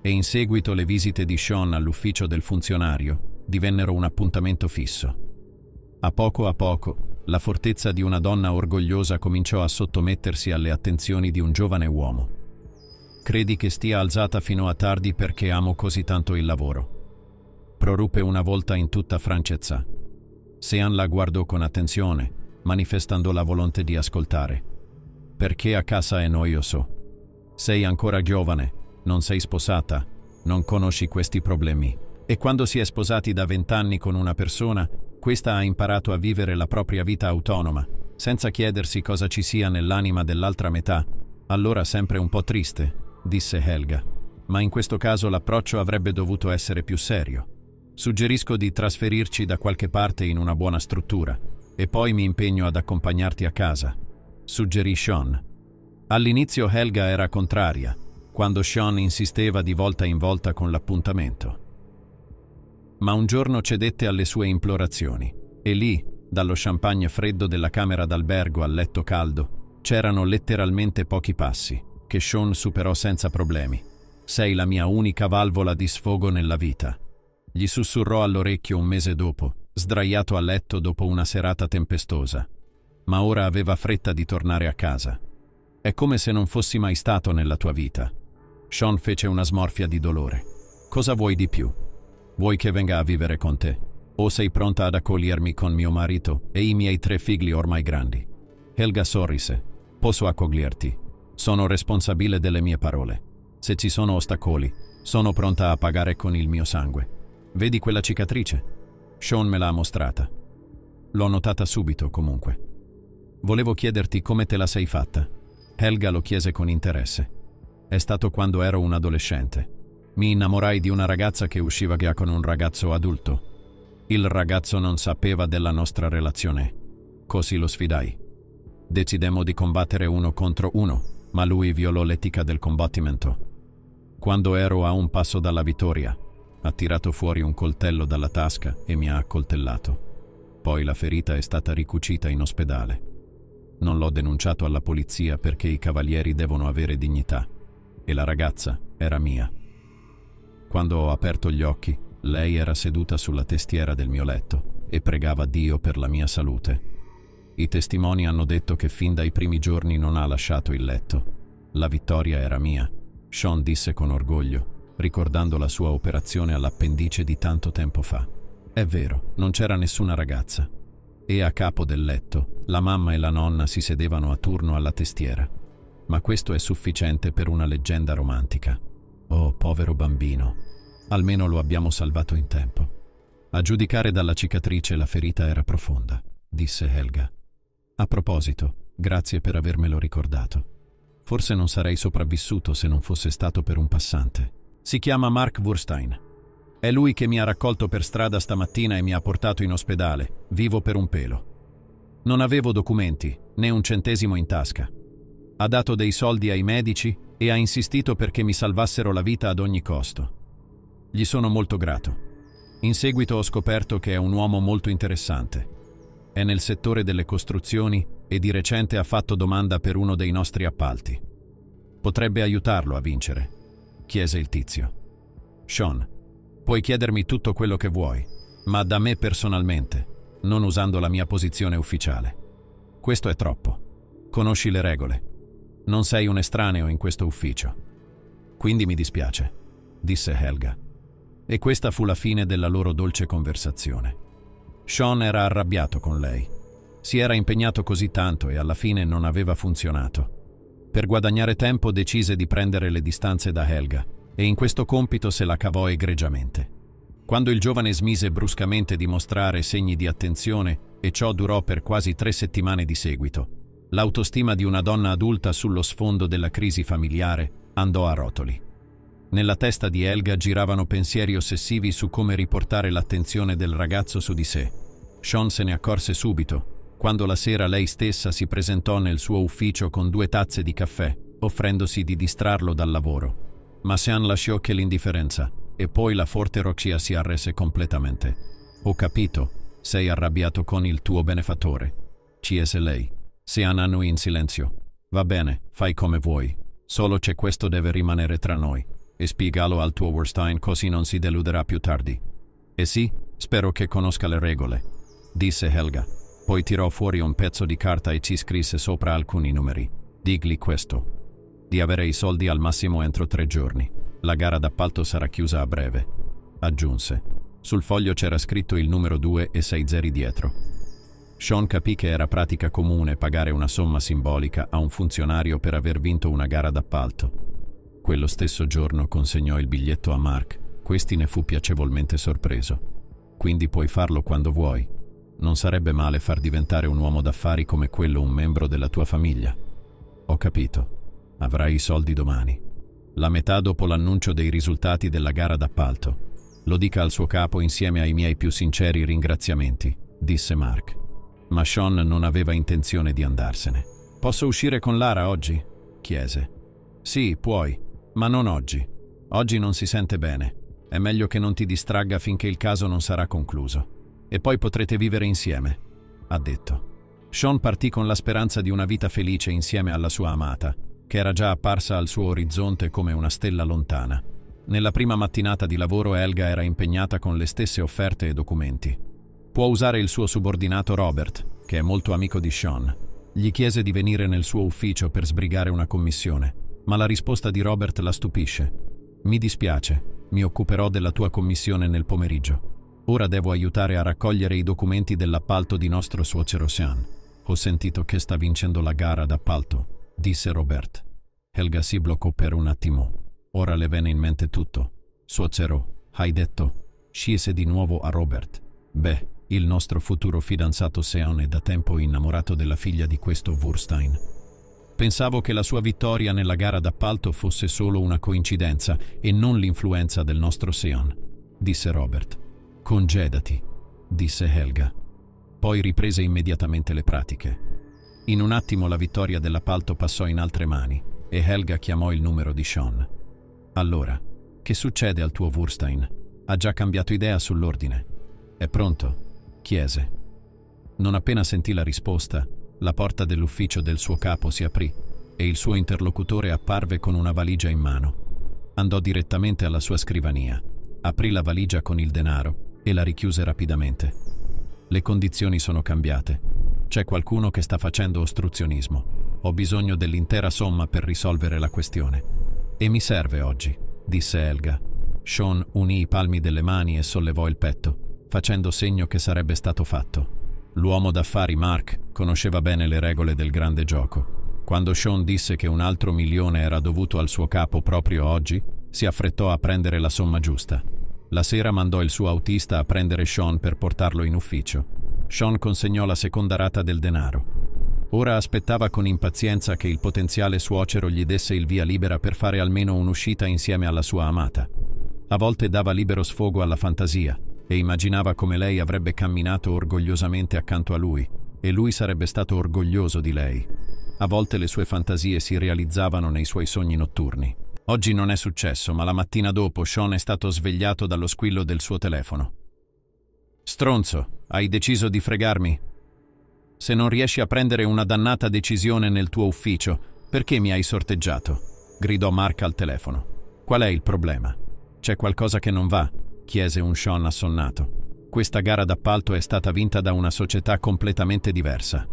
E in seguito le visite di Sean all'ufficio del funzionario divennero un appuntamento fisso. A poco a poco la fortezza di una donna orgogliosa cominciò a sottomettersi alle attenzioni di un giovane uomo. Credi che stia alzata fino a tardi perché amo così tanto il lavoro. Proruppe una volta in tutta francezza. Sean la guardò con attenzione, manifestando la volontà di ascoltare. Perché a casa è noioso. Sei ancora giovane, non sei sposata, non conosci questi problemi. E quando si è sposati da vent'anni con una persona, questa ha imparato a vivere la propria vita autonoma, senza chiedersi cosa ci sia nell'anima dell'altra metà, allora sempre un po' triste, disse Helga. Ma in questo caso l'approccio avrebbe dovuto essere più serio. Suggerisco di trasferirci da qualche parte in una buona struttura, e poi mi impegno ad accompagnarti a casa, suggerì Sean. All'inizio Helga era contraria, quando Sean insisteva di volta in volta con l'appuntamento ma un giorno cedette alle sue implorazioni e lì, dallo champagne freddo della camera d'albergo al letto caldo, c'erano letteralmente pochi passi, che Sean superò senza problemi. Sei la mia unica valvola di sfogo nella vita. Gli sussurrò all'orecchio un mese dopo, sdraiato a letto dopo una serata tempestosa. Ma ora aveva fretta di tornare a casa. È come se non fossi mai stato nella tua vita. Sean fece una smorfia di dolore. Cosa vuoi di più? Vuoi che venga a vivere con te? O sei pronta ad accogliermi con mio marito e i miei tre figli ormai grandi? Helga sorrise. Posso accoglierti. Sono responsabile delle mie parole. Se ci sono ostacoli, sono pronta a pagare con il mio sangue. Vedi quella cicatrice? Sean me l'ha mostrata. L'ho notata subito, comunque. Volevo chiederti come te la sei fatta. Helga lo chiese con interesse. È stato quando ero un adolescente. Mi innamorai di una ragazza che usciva già con un ragazzo adulto. Il ragazzo non sapeva della nostra relazione, così lo sfidai. Decidemmo di combattere uno contro uno, ma lui violò l'etica del combattimento. Quando ero a un passo dalla vittoria, ha tirato fuori un coltello dalla tasca e mi ha accoltellato. Poi la ferita è stata ricucita in ospedale. Non l'ho denunciato alla polizia perché i cavalieri devono avere dignità. E la ragazza era mia. Quando ho aperto gli occhi, lei era seduta sulla testiera del mio letto e pregava Dio per la mia salute. I testimoni hanno detto che fin dai primi giorni non ha lasciato il letto. La vittoria era mia, Sean disse con orgoglio, ricordando la sua operazione all'appendice di tanto tempo fa. È vero, non c'era nessuna ragazza. E a capo del letto, la mamma e la nonna si sedevano a turno alla testiera. Ma questo è sufficiente per una leggenda romantica. Oh, povero bambino, almeno lo abbiamo salvato in tempo. A giudicare dalla cicatrice la ferita era profonda, disse Helga. A proposito, grazie per avermelo ricordato. Forse non sarei sopravvissuto se non fosse stato per un passante. Si chiama Mark Wurstein. È lui che mi ha raccolto per strada stamattina e mi ha portato in ospedale, vivo per un pelo. Non avevo documenti, né un centesimo in tasca. Ha dato dei soldi ai medici e ha insistito perché mi salvassero la vita ad ogni costo. Gli sono molto grato. In seguito ho scoperto che è un uomo molto interessante. È nel settore delle costruzioni e di recente ha fatto domanda per uno dei nostri appalti. Potrebbe aiutarlo a vincere, chiese il tizio. Sean, puoi chiedermi tutto quello che vuoi, ma da me personalmente, non usando la mia posizione ufficiale. Questo è troppo. Conosci le regole. Non sei un estraneo in questo ufficio. Quindi mi dispiace, disse Helga. E questa fu la fine della loro dolce conversazione. Sean era arrabbiato con lei. Si era impegnato così tanto e alla fine non aveva funzionato. Per guadagnare tempo decise di prendere le distanze da Helga e in questo compito se la cavò egregiamente. Quando il giovane smise bruscamente di mostrare segni di attenzione, e ciò durò per quasi tre settimane di seguito, L'autostima di una donna adulta sullo sfondo della crisi familiare andò a rotoli. Nella testa di Helga giravano pensieri ossessivi su come riportare l'attenzione del ragazzo su di sé. Sean se ne accorse subito, quando la sera lei stessa si presentò nel suo ufficio con due tazze di caffè, offrendosi di distrarlo dal lavoro. Ma Sean lasciò che l'indifferenza e poi la forte roccia si arrese completamente. Ho capito, sei arrabbiato con il tuo benefattore. Ci lei. Si annui in silenzio. Va bene, fai come vuoi. Solo c'è questo deve rimanere tra noi. E spiegalo al tuo Warstein così non si deluderà più tardi. E sì, spero che conosca le regole, disse Helga. Poi tirò fuori un pezzo di carta e ci scrisse sopra alcuni numeri. Digli questo. Di avere i soldi al massimo entro tre giorni. La gara d'appalto sarà chiusa a breve. Aggiunse. Sul foglio c'era scritto il numero 2 e 6 zeri dietro. Sean capì che era pratica comune pagare una somma simbolica a un funzionario per aver vinto una gara d'appalto. Quello stesso giorno consegnò il biglietto a Mark. Questi ne fu piacevolmente sorpreso. Quindi puoi farlo quando vuoi. Non sarebbe male far diventare un uomo d'affari come quello un membro della tua famiglia. Ho capito. Avrai i soldi domani. La metà dopo l'annuncio dei risultati della gara d'appalto. Lo dica al suo capo insieme ai miei più sinceri ringraziamenti, disse Mark ma Sean non aveva intenzione di andarsene. Posso uscire con Lara oggi? chiese. Sì, puoi, ma non oggi. Oggi non si sente bene. È meglio che non ti distragga finché il caso non sarà concluso. E poi potrete vivere insieme, ha detto. Sean partì con la speranza di una vita felice insieme alla sua amata, che era già apparsa al suo orizzonte come una stella lontana. Nella prima mattinata di lavoro Elga era impegnata con le stesse offerte e documenti. Può usare il suo subordinato Robert, che è molto amico di Sean. Gli chiese di venire nel suo ufficio per sbrigare una commissione, ma la risposta di Robert la stupisce. Mi dispiace, mi occuperò della tua commissione nel pomeriggio. Ora devo aiutare a raccogliere i documenti dell'appalto di nostro suocero Sean. Ho sentito che sta vincendo la gara d'appalto, disse Robert. Helga si bloccò per un attimo. Ora le venne in mente tutto. Suocero, hai detto, Scese di nuovo a Robert. Beh, il nostro futuro fidanzato Seon è da tempo innamorato della figlia di questo Wurstein. Pensavo che la sua vittoria nella gara d'appalto fosse solo una coincidenza e non l'influenza del nostro Seon, disse Robert. Congedati, disse Helga. Poi riprese immediatamente le pratiche. In un attimo la vittoria dell'appalto passò in altre mani e Helga chiamò il numero di Sean. Allora, che succede al tuo Wurstein? Ha già cambiato idea sull'ordine. È pronto? chiese. Non appena sentì la risposta, la porta dell'ufficio del suo capo si aprì e il suo interlocutore apparve con una valigia in mano. Andò direttamente alla sua scrivania, aprì la valigia con il denaro e la richiuse rapidamente. Le condizioni sono cambiate. C'è qualcuno che sta facendo ostruzionismo. Ho bisogno dell'intera somma per risolvere la questione. E mi serve oggi, disse Elga. Sean unì i palmi delle mani e sollevò il petto facendo segno che sarebbe stato fatto. L'uomo d'affari Mark conosceva bene le regole del grande gioco. Quando Sean disse che un altro milione era dovuto al suo capo proprio oggi, si affrettò a prendere la somma giusta. La sera mandò il suo autista a prendere Sean per portarlo in ufficio. Sean consegnò la seconda rata del denaro. Ora aspettava con impazienza che il potenziale suocero gli desse il via libera per fare almeno un'uscita insieme alla sua amata. A volte dava libero sfogo alla fantasia, e immaginava come lei avrebbe camminato orgogliosamente accanto a lui e lui sarebbe stato orgoglioso di lei. A volte le sue fantasie si realizzavano nei suoi sogni notturni. Oggi non è successo, ma la mattina dopo Sean è stato svegliato dallo squillo del suo telefono. Stronzo, hai deciso di fregarmi? Se non riesci a prendere una dannata decisione nel tuo ufficio, perché mi hai sorteggiato? gridò Mark al telefono. Qual è il problema? C'è qualcosa che non va? chiese un Sean assonnato. Questa gara d'appalto è stata vinta da una società completamente diversa.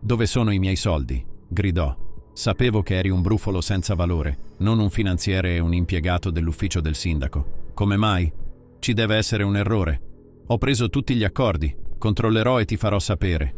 Dove sono i miei soldi? gridò. Sapevo che eri un brufolo senza valore, non un finanziere e un impiegato dell'ufficio del sindaco. Come mai? Ci deve essere un errore. Ho preso tutti gli accordi, controllerò e ti farò sapere.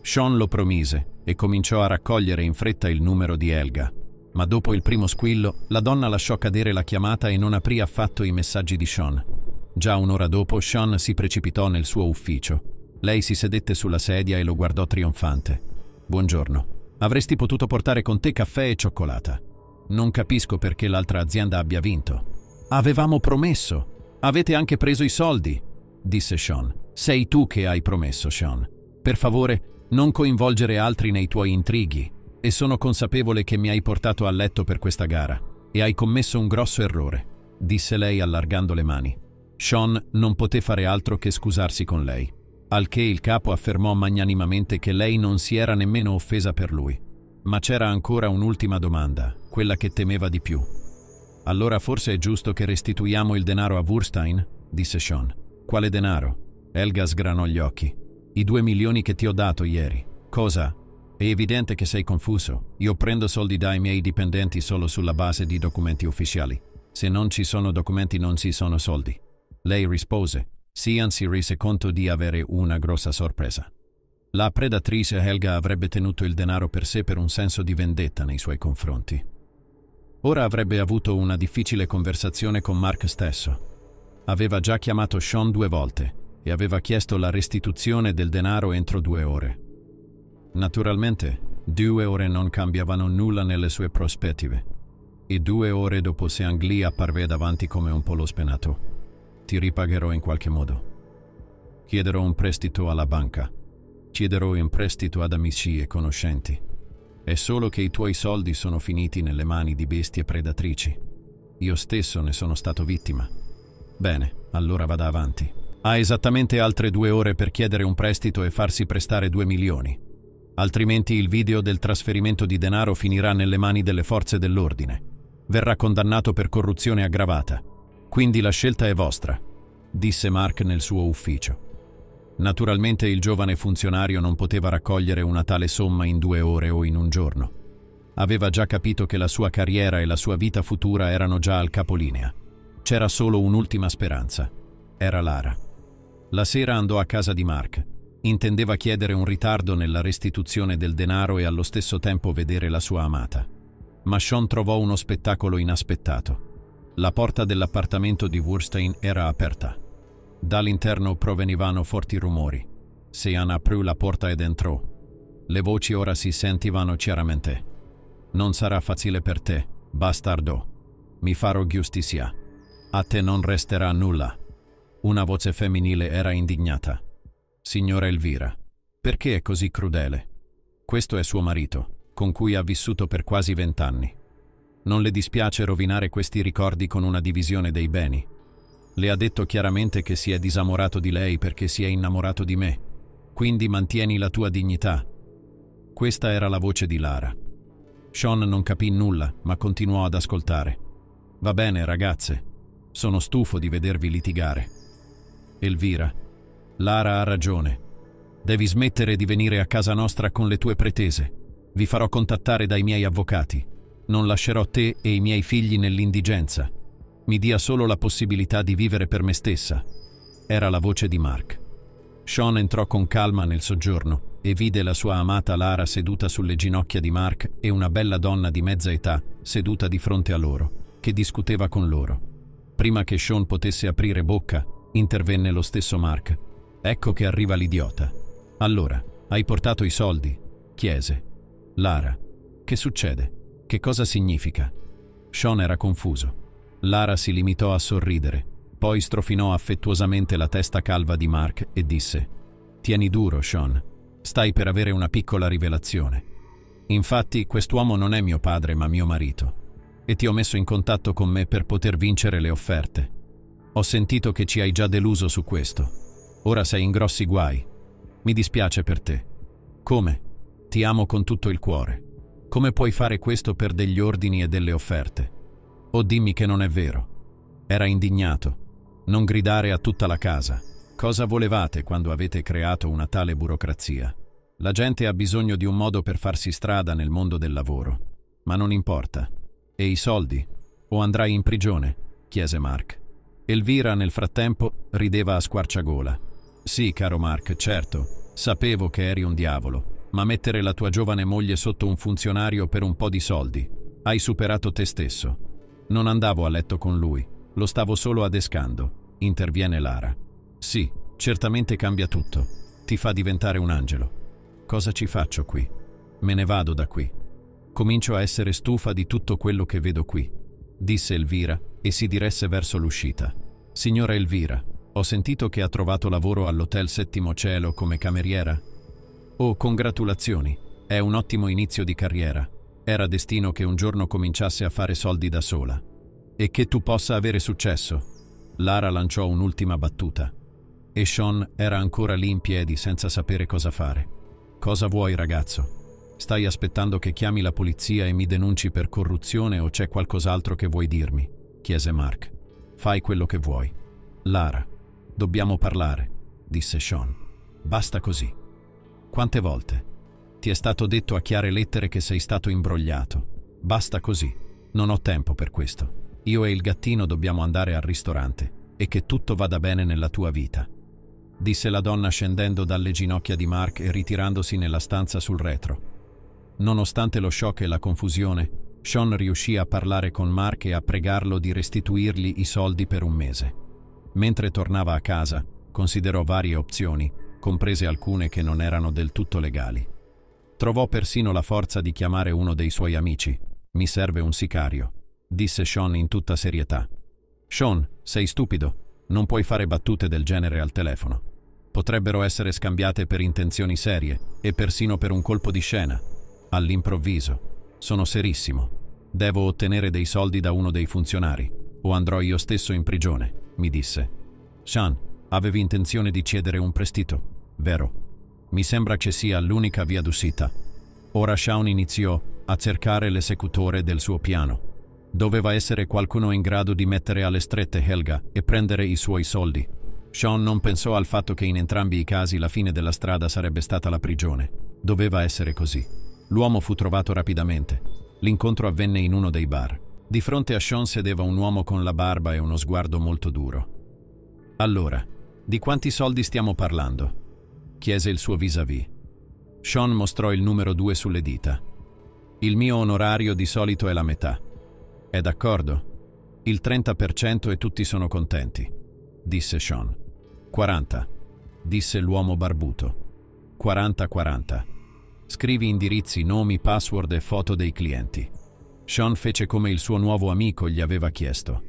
Sean lo promise e cominciò a raccogliere in fretta il numero di Elga. Ma dopo il primo squillo, la donna lasciò cadere la chiamata e non aprì affatto i messaggi di Sean. Già un'ora dopo Sean si precipitò nel suo ufficio. Lei si sedette sulla sedia e lo guardò trionfante. Buongiorno. Avresti potuto portare con te caffè e cioccolata. Non capisco perché l'altra azienda abbia vinto. Avevamo promesso. Avete anche preso i soldi, disse Sean. Sei tu che hai promesso, Sean. Per favore, non coinvolgere altri nei tuoi intrighi. E sono consapevole che mi hai portato a letto per questa gara. E hai commesso un grosso errore, disse lei allargando le mani. Sean non poté fare altro che scusarsi con lei, al che il capo affermò magnanimamente che lei non si era nemmeno offesa per lui. Ma c'era ancora un'ultima domanda, quella che temeva di più. Allora forse è giusto che restituiamo il denaro a Wurstein? disse Sean. Quale denaro? Elga sgranò gli occhi. I due milioni che ti ho dato ieri. Cosa? È evidente che sei confuso. Io prendo soldi dai miei dipendenti solo sulla base di documenti ufficiali. Se non ci sono documenti non ci sono soldi. Lei rispose. Sian si rese conto di avere una grossa sorpresa. La predatrice Helga avrebbe tenuto il denaro per sé per un senso di vendetta nei suoi confronti. Ora avrebbe avuto una difficile conversazione con Mark stesso. Aveva già chiamato Sean due volte e aveva chiesto la restituzione del denaro entro due ore. Naturalmente, due ore non cambiavano nulla nelle sue prospettive. E due ore dopo Sean Glee apparve davanti come un polo spenato ti ripagherò in qualche modo. Chiederò un prestito alla banca, chiederò un prestito ad amici e conoscenti. È solo che i tuoi soldi sono finiti nelle mani di bestie predatrici. Io stesso ne sono stato vittima. Bene, allora vada avanti. Ha esattamente altre due ore per chiedere un prestito e farsi prestare due milioni. Altrimenti il video del trasferimento di denaro finirà nelle mani delle forze dell'ordine. Verrà condannato per corruzione aggravata quindi la scelta è vostra, disse Mark nel suo ufficio. Naturalmente il giovane funzionario non poteva raccogliere una tale somma in due ore o in un giorno. Aveva già capito che la sua carriera e la sua vita futura erano già al capolinea. C'era solo un'ultima speranza. Era Lara. La sera andò a casa di Mark. Intendeva chiedere un ritardo nella restituzione del denaro e allo stesso tempo vedere la sua amata. Ma Sean trovò uno spettacolo inaspettato. La porta dell'appartamento di Wurstein era aperta. Dall'interno provenivano forti rumori. Sean aprì la porta ed entrò. Le voci ora si sentivano chiaramente. Non sarà facile per te, bastardo. Mi farò giustizia. A te non resterà nulla. Una voce femminile era indignata. Signora Elvira, perché è così crudele? Questo è suo marito, con cui ha vissuto per quasi vent'anni. Non le dispiace rovinare questi ricordi con una divisione dei beni. Le ha detto chiaramente che si è disamorato di lei perché si è innamorato di me. Quindi mantieni la tua dignità. Questa era la voce di Lara. Sean non capì nulla, ma continuò ad ascoltare. Va bene, ragazze. Sono stufo di vedervi litigare. Elvira, Lara ha ragione. Devi smettere di venire a casa nostra con le tue pretese. Vi farò contattare dai miei avvocati. Non lascerò te e i miei figli nell'indigenza. Mi dia solo la possibilità di vivere per me stessa. Era la voce di Mark. Sean entrò con calma nel soggiorno e vide la sua amata Lara seduta sulle ginocchia di Mark e una bella donna di mezza età seduta di fronte a loro, che discuteva con loro. Prima che Sean potesse aprire bocca, intervenne lo stesso Mark. Ecco che arriva l'idiota. Allora, hai portato i soldi? chiese. Lara, che succede? Che cosa significa? Sean era confuso. Lara si limitò a sorridere, poi strofinò affettuosamente la testa calva di Mark e disse Tieni duro, Sean. Stai per avere una piccola rivelazione. Infatti, quest'uomo non è mio padre, ma mio marito. E ti ho messo in contatto con me per poter vincere le offerte. Ho sentito che ci hai già deluso su questo. Ora sei in grossi guai. Mi dispiace per te. Come? Ti amo con tutto il cuore. Come puoi fare questo per degli ordini e delle offerte? Oh dimmi che non è vero. Era indignato. Non gridare a tutta la casa. Cosa volevate quando avete creato una tale burocrazia? La gente ha bisogno di un modo per farsi strada nel mondo del lavoro. Ma non importa. E i soldi? O andrai in prigione? chiese Mark. Elvira, nel frattempo, rideva a squarciagola. Sì, caro Mark, certo, sapevo che eri un diavolo, ma mettere la tua giovane moglie sotto un funzionario per un po' di soldi. Hai superato te stesso. Non andavo a letto con lui, lo stavo solo adescando, interviene Lara. Sì, certamente cambia tutto. Ti fa diventare un angelo. Cosa ci faccio qui? Me ne vado da qui. Comincio a essere stufa di tutto quello che vedo qui, disse Elvira e si diresse verso l'uscita. Signora Elvira, ho sentito che ha trovato lavoro all'Hotel Settimo Cielo come cameriera? Oh, congratulazioni, è un ottimo inizio di carriera. Era destino che un giorno cominciasse a fare soldi da sola. E che tu possa avere successo. Lara lanciò un'ultima battuta. E Sean era ancora lì in piedi senza sapere cosa fare. Cosa vuoi, ragazzo? Stai aspettando che chiami la polizia e mi denunci per corruzione o c'è qualcos'altro che vuoi dirmi? chiese Mark. Fai quello che vuoi. Lara, dobbiamo parlare, disse Sean. Basta così. Quante volte? Ti è stato detto a chiare lettere che sei stato imbrogliato. Basta così. Non ho tempo per questo. Io e il gattino dobbiamo andare al ristorante e che tutto vada bene nella tua vita. Disse la donna scendendo dalle ginocchia di Mark e ritirandosi nella stanza sul retro. Nonostante lo shock e la confusione, Sean riuscì a parlare con Mark e a pregarlo di restituirgli i soldi per un mese. Mentre tornava a casa, considerò varie opzioni comprese alcune che non erano del tutto legali. Trovò persino la forza di chiamare uno dei suoi amici. Mi serve un sicario, disse Sean in tutta serietà. Sean, sei stupido, non puoi fare battute del genere al telefono. Potrebbero essere scambiate per intenzioni serie e persino per un colpo di scena. All'improvviso. Sono serissimo. Devo ottenere dei soldi da uno dei funzionari o andrò io stesso in prigione, mi disse. Sean, avevi intenzione di chiedere un prestito? Vero. Mi sembra che sia l'unica via d'uscita. Ora Shaun iniziò a cercare l'esecutore del suo piano. Doveva essere qualcuno in grado di mettere alle strette Helga e prendere i suoi soldi. Sean non pensò al fatto che in entrambi i casi la fine della strada sarebbe stata la prigione. Doveva essere così. L'uomo fu trovato rapidamente. L'incontro avvenne in uno dei bar. Di fronte a Sean sedeva un uomo con la barba e uno sguardo molto duro. Allora, di quanti soldi stiamo parlando? chiese il suo vis-à-vis. Sean mostrò il numero 2 sulle dita. Il mio onorario di solito è la metà. È d'accordo? Il 30% e tutti sono contenti, disse Sean. 40, disse l'uomo barbuto. 40-40. Scrivi indirizzi, nomi, password e foto dei clienti. Sean fece come il suo nuovo amico gli aveva chiesto.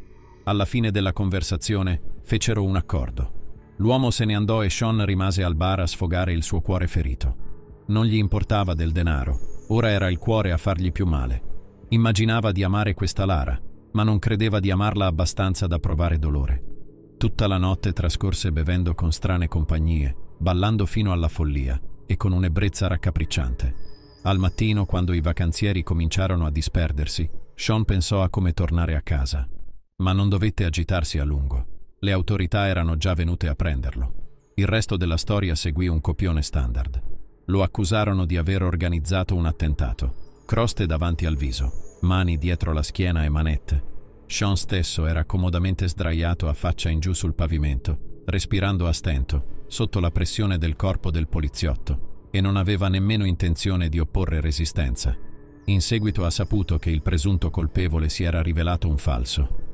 Alla fine della conversazione fecero un accordo. L'uomo se ne andò e Sean rimase al bar a sfogare il suo cuore ferito. Non gli importava del denaro, ora era il cuore a fargli più male. Immaginava di amare questa Lara, ma non credeva di amarla abbastanza da provare dolore. Tutta la notte trascorse bevendo con strane compagnie, ballando fino alla follia e con un'ebbrezza raccapricciante. Al mattino, quando i vacanzieri cominciarono a disperdersi, Sean pensò a come tornare a casa, ma non dovette agitarsi a lungo. Le autorità erano già venute a prenderlo. Il resto della storia seguì un copione standard. Lo accusarono di aver organizzato un attentato. Croste davanti al viso, mani dietro la schiena e manette. Sean stesso era comodamente sdraiato a faccia in giù sul pavimento, respirando a stento, sotto la pressione del corpo del poliziotto, e non aveva nemmeno intenzione di opporre resistenza. In seguito ha saputo che il presunto colpevole si era rivelato un falso,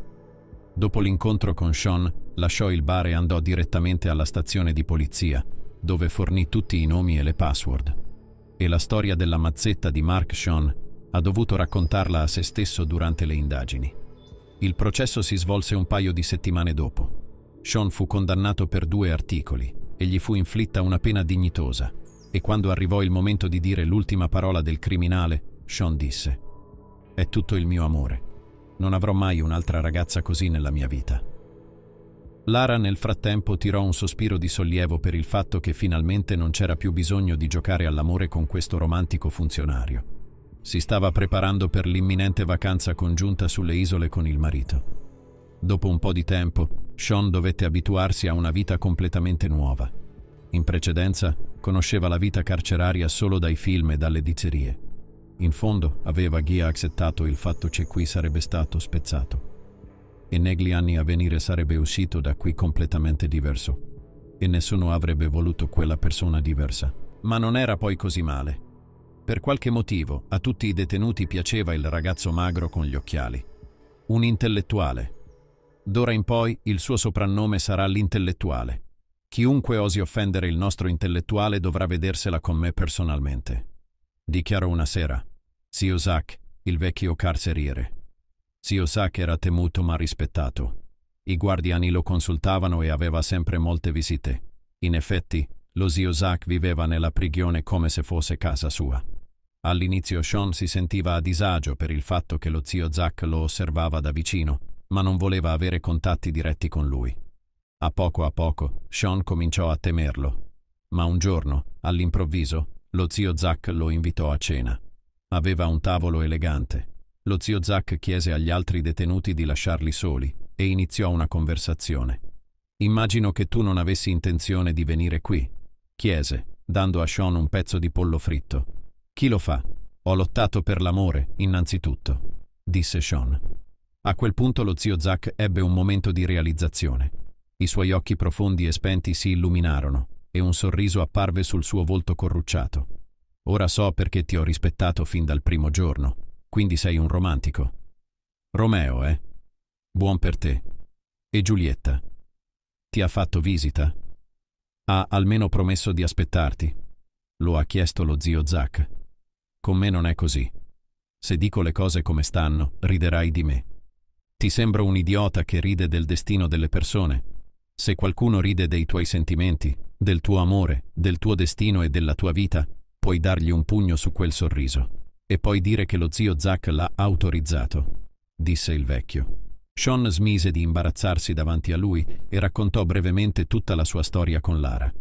Dopo l'incontro con Sean, lasciò il bar e andò direttamente alla stazione di polizia, dove fornì tutti i nomi e le password. E la storia della mazzetta di Mark Sean ha dovuto raccontarla a se stesso durante le indagini. Il processo si svolse un paio di settimane dopo. Sean fu condannato per due articoli e gli fu inflitta una pena dignitosa. E quando arrivò il momento di dire l'ultima parola del criminale, Sean disse: È tutto il mio amore. Non avrò mai un'altra ragazza così nella mia vita. Lara nel frattempo tirò un sospiro di sollievo per il fatto che finalmente non c'era più bisogno di giocare all'amore con questo romantico funzionario. Si stava preparando per l'imminente vacanza congiunta sulle isole con il marito. Dopo un po' di tempo, Sean dovette abituarsi a una vita completamente nuova. In precedenza, conosceva la vita carceraria solo dai film e dalle dizerie. In fondo aveva Ghia accettato il fatto che qui sarebbe stato spezzato e negli anni a venire sarebbe uscito da qui completamente diverso e nessuno avrebbe voluto quella persona diversa. Ma non era poi così male. Per qualche motivo a tutti i detenuti piaceva il ragazzo magro con gli occhiali. Un intellettuale. D'ora in poi il suo soprannome sarà l'intellettuale. Chiunque osi offendere il nostro intellettuale dovrà vedersela con me personalmente. Dichiarò una sera, Zio Zac, il vecchio carceriere. Zio Zac era temuto ma rispettato. I guardiani lo consultavano e aveva sempre molte visite. In effetti, lo zio Zac viveva nella prigione come se fosse casa sua. All'inizio Sean si sentiva a disagio per il fatto che lo zio Zac lo osservava da vicino, ma non voleva avere contatti diretti con lui. A poco a poco Sean cominciò a temerlo, ma un giorno, all'improvviso, lo zio Zac lo invitò a cena. Aveva un tavolo elegante. Lo zio Zack chiese agli altri detenuti di lasciarli soli e iniziò una conversazione. Immagino che tu non avessi intenzione di venire qui, chiese, dando a Sean un pezzo di pollo fritto. Chi lo fa? Ho lottato per l'amore, innanzitutto, disse Sean. A quel punto lo zio Zack ebbe un momento di realizzazione. I suoi occhi profondi e spenti si illuminarono e un sorriso apparve sul suo volto corrucciato. Ora so perché ti ho rispettato fin dal primo giorno, quindi sei un romantico. Romeo, eh? Buon per te. E Giulietta? Ti ha fatto visita? Ha almeno promesso di aspettarti. Lo ha chiesto lo zio Zac. Con me non è così. Se dico le cose come stanno, riderai di me. Ti sembro un idiota che ride del destino delle persone. Se qualcuno ride dei tuoi sentimenti, del tuo amore, del tuo destino e della tua vita, Puoi dargli un pugno su quel sorriso e poi dire che lo zio Zack l'ha autorizzato, disse il vecchio. Sean smise di imbarazzarsi davanti a lui e raccontò brevemente tutta la sua storia con Lara.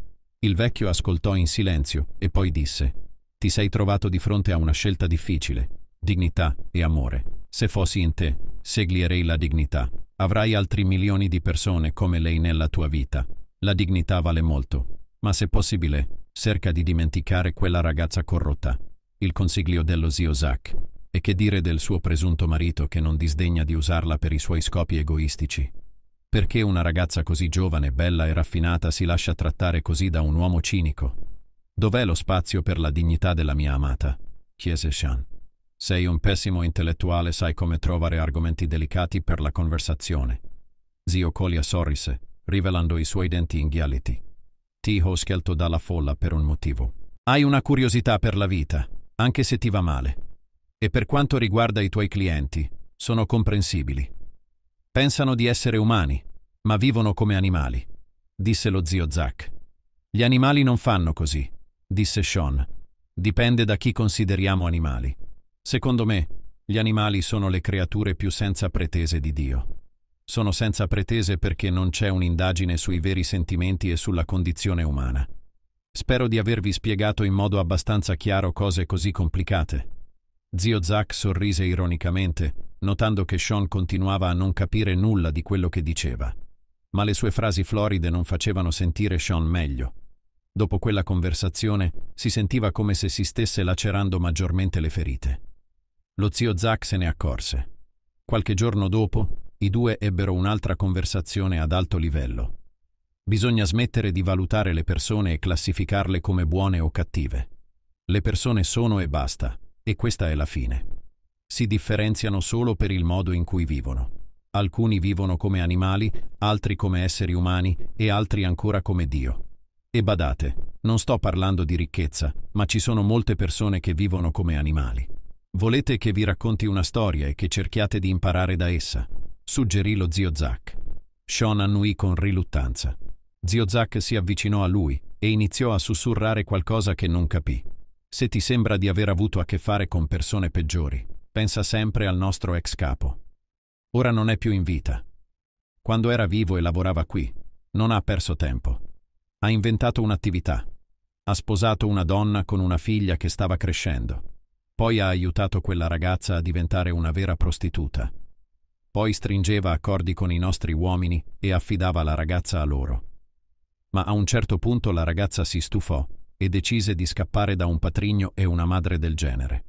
Il vecchio ascoltò in silenzio e poi disse Ti sei trovato di fronte a una scelta difficile, dignità e amore. Se fossi in te, seglierei la dignità. Avrai altri milioni di persone come lei nella tua vita. La dignità vale molto, ma se possibile, Cerca di dimenticare quella ragazza corrotta, il consiglio dello zio Zack. E che dire del suo presunto marito che non disdegna di usarla per i suoi scopi egoistici? Perché una ragazza così giovane, bella e raffinata si lascia trattare così da un uomo cinico? Dov'è lo spazio per la dignità della mia amata? chiese Sean. Sei un pessimo intellettuale, sai come trovare argomenti delicati per la conversazione. Zio Colia sorrise, rivelando i suoi denti inghialiti. Tiho scelto dalla folla per un motivo. Hai una curiosità per la vita, anche se ti va male. E per quanto riguarda i tuoi clienti, sono comprensibili. Pensano di essere umani, ma vivono come animali, disse lo zio Zack. Gli animali non fanno così, disse Sean. Dipende da chi consideriamo animali. Secondo me, gli animali sono le creature più senza pretese di Dio sono senza pretese perché non c'è un'indagine sui veri sentimenti e sulla condizione umana. Spero di avervi spiegato in modo abbastanza chiaro cose così complicate. Zio Zack sorrise ironicamente, notando che Sean continuava a non capire nulla di quello che diceva. Ma le sue frasi floride non facevano sentire Sean meglio. Dopo quella conversazione si sentiva come se si stesse lacerando maggiormente le ferite. Lo zio Zack se ne accorse. Qualche giorno dopo, i due ebbero un'altra conversazione ad alto livello. Bisogna smettere di valutare le persone e classificarle come buone o cattive. Le persone sono e basta, e questa è la fine. Si differenziano solo per il modo in cui vivono. Alcuni vivono come animali, altri come esseri umani e altri ancora come Dio. E badate, non sto parlando di ricchezza, ma ci sono molte persone che vivono come animali. Volete che vi racconti una storia e che cerchiate di imparare da essa suggerì lo zio Zack. Sean annuì con riluttanza. Zio Zack si avvicinò a lui e iniziò a sussurrare qualcosa che non capì. Se ti sembra di aver avuto a che fare con persone peggiori, pensa sempre al nostro ex capo. Ora non è più in vita. Quando era vivo e lavorava qui, non ha perso tempo. Ha inventato un'attività. Ha sposato una donna con una figlia che stava crescendo. Poi ha aiutato quella ragazza a diventare una vera prostituta poi stringeva accordi con i nostri uomini e affidava la ragazza a loro. Ma a un certo punto la ragazza si stufò e decise di scappare da un patrigno e una madre del genere.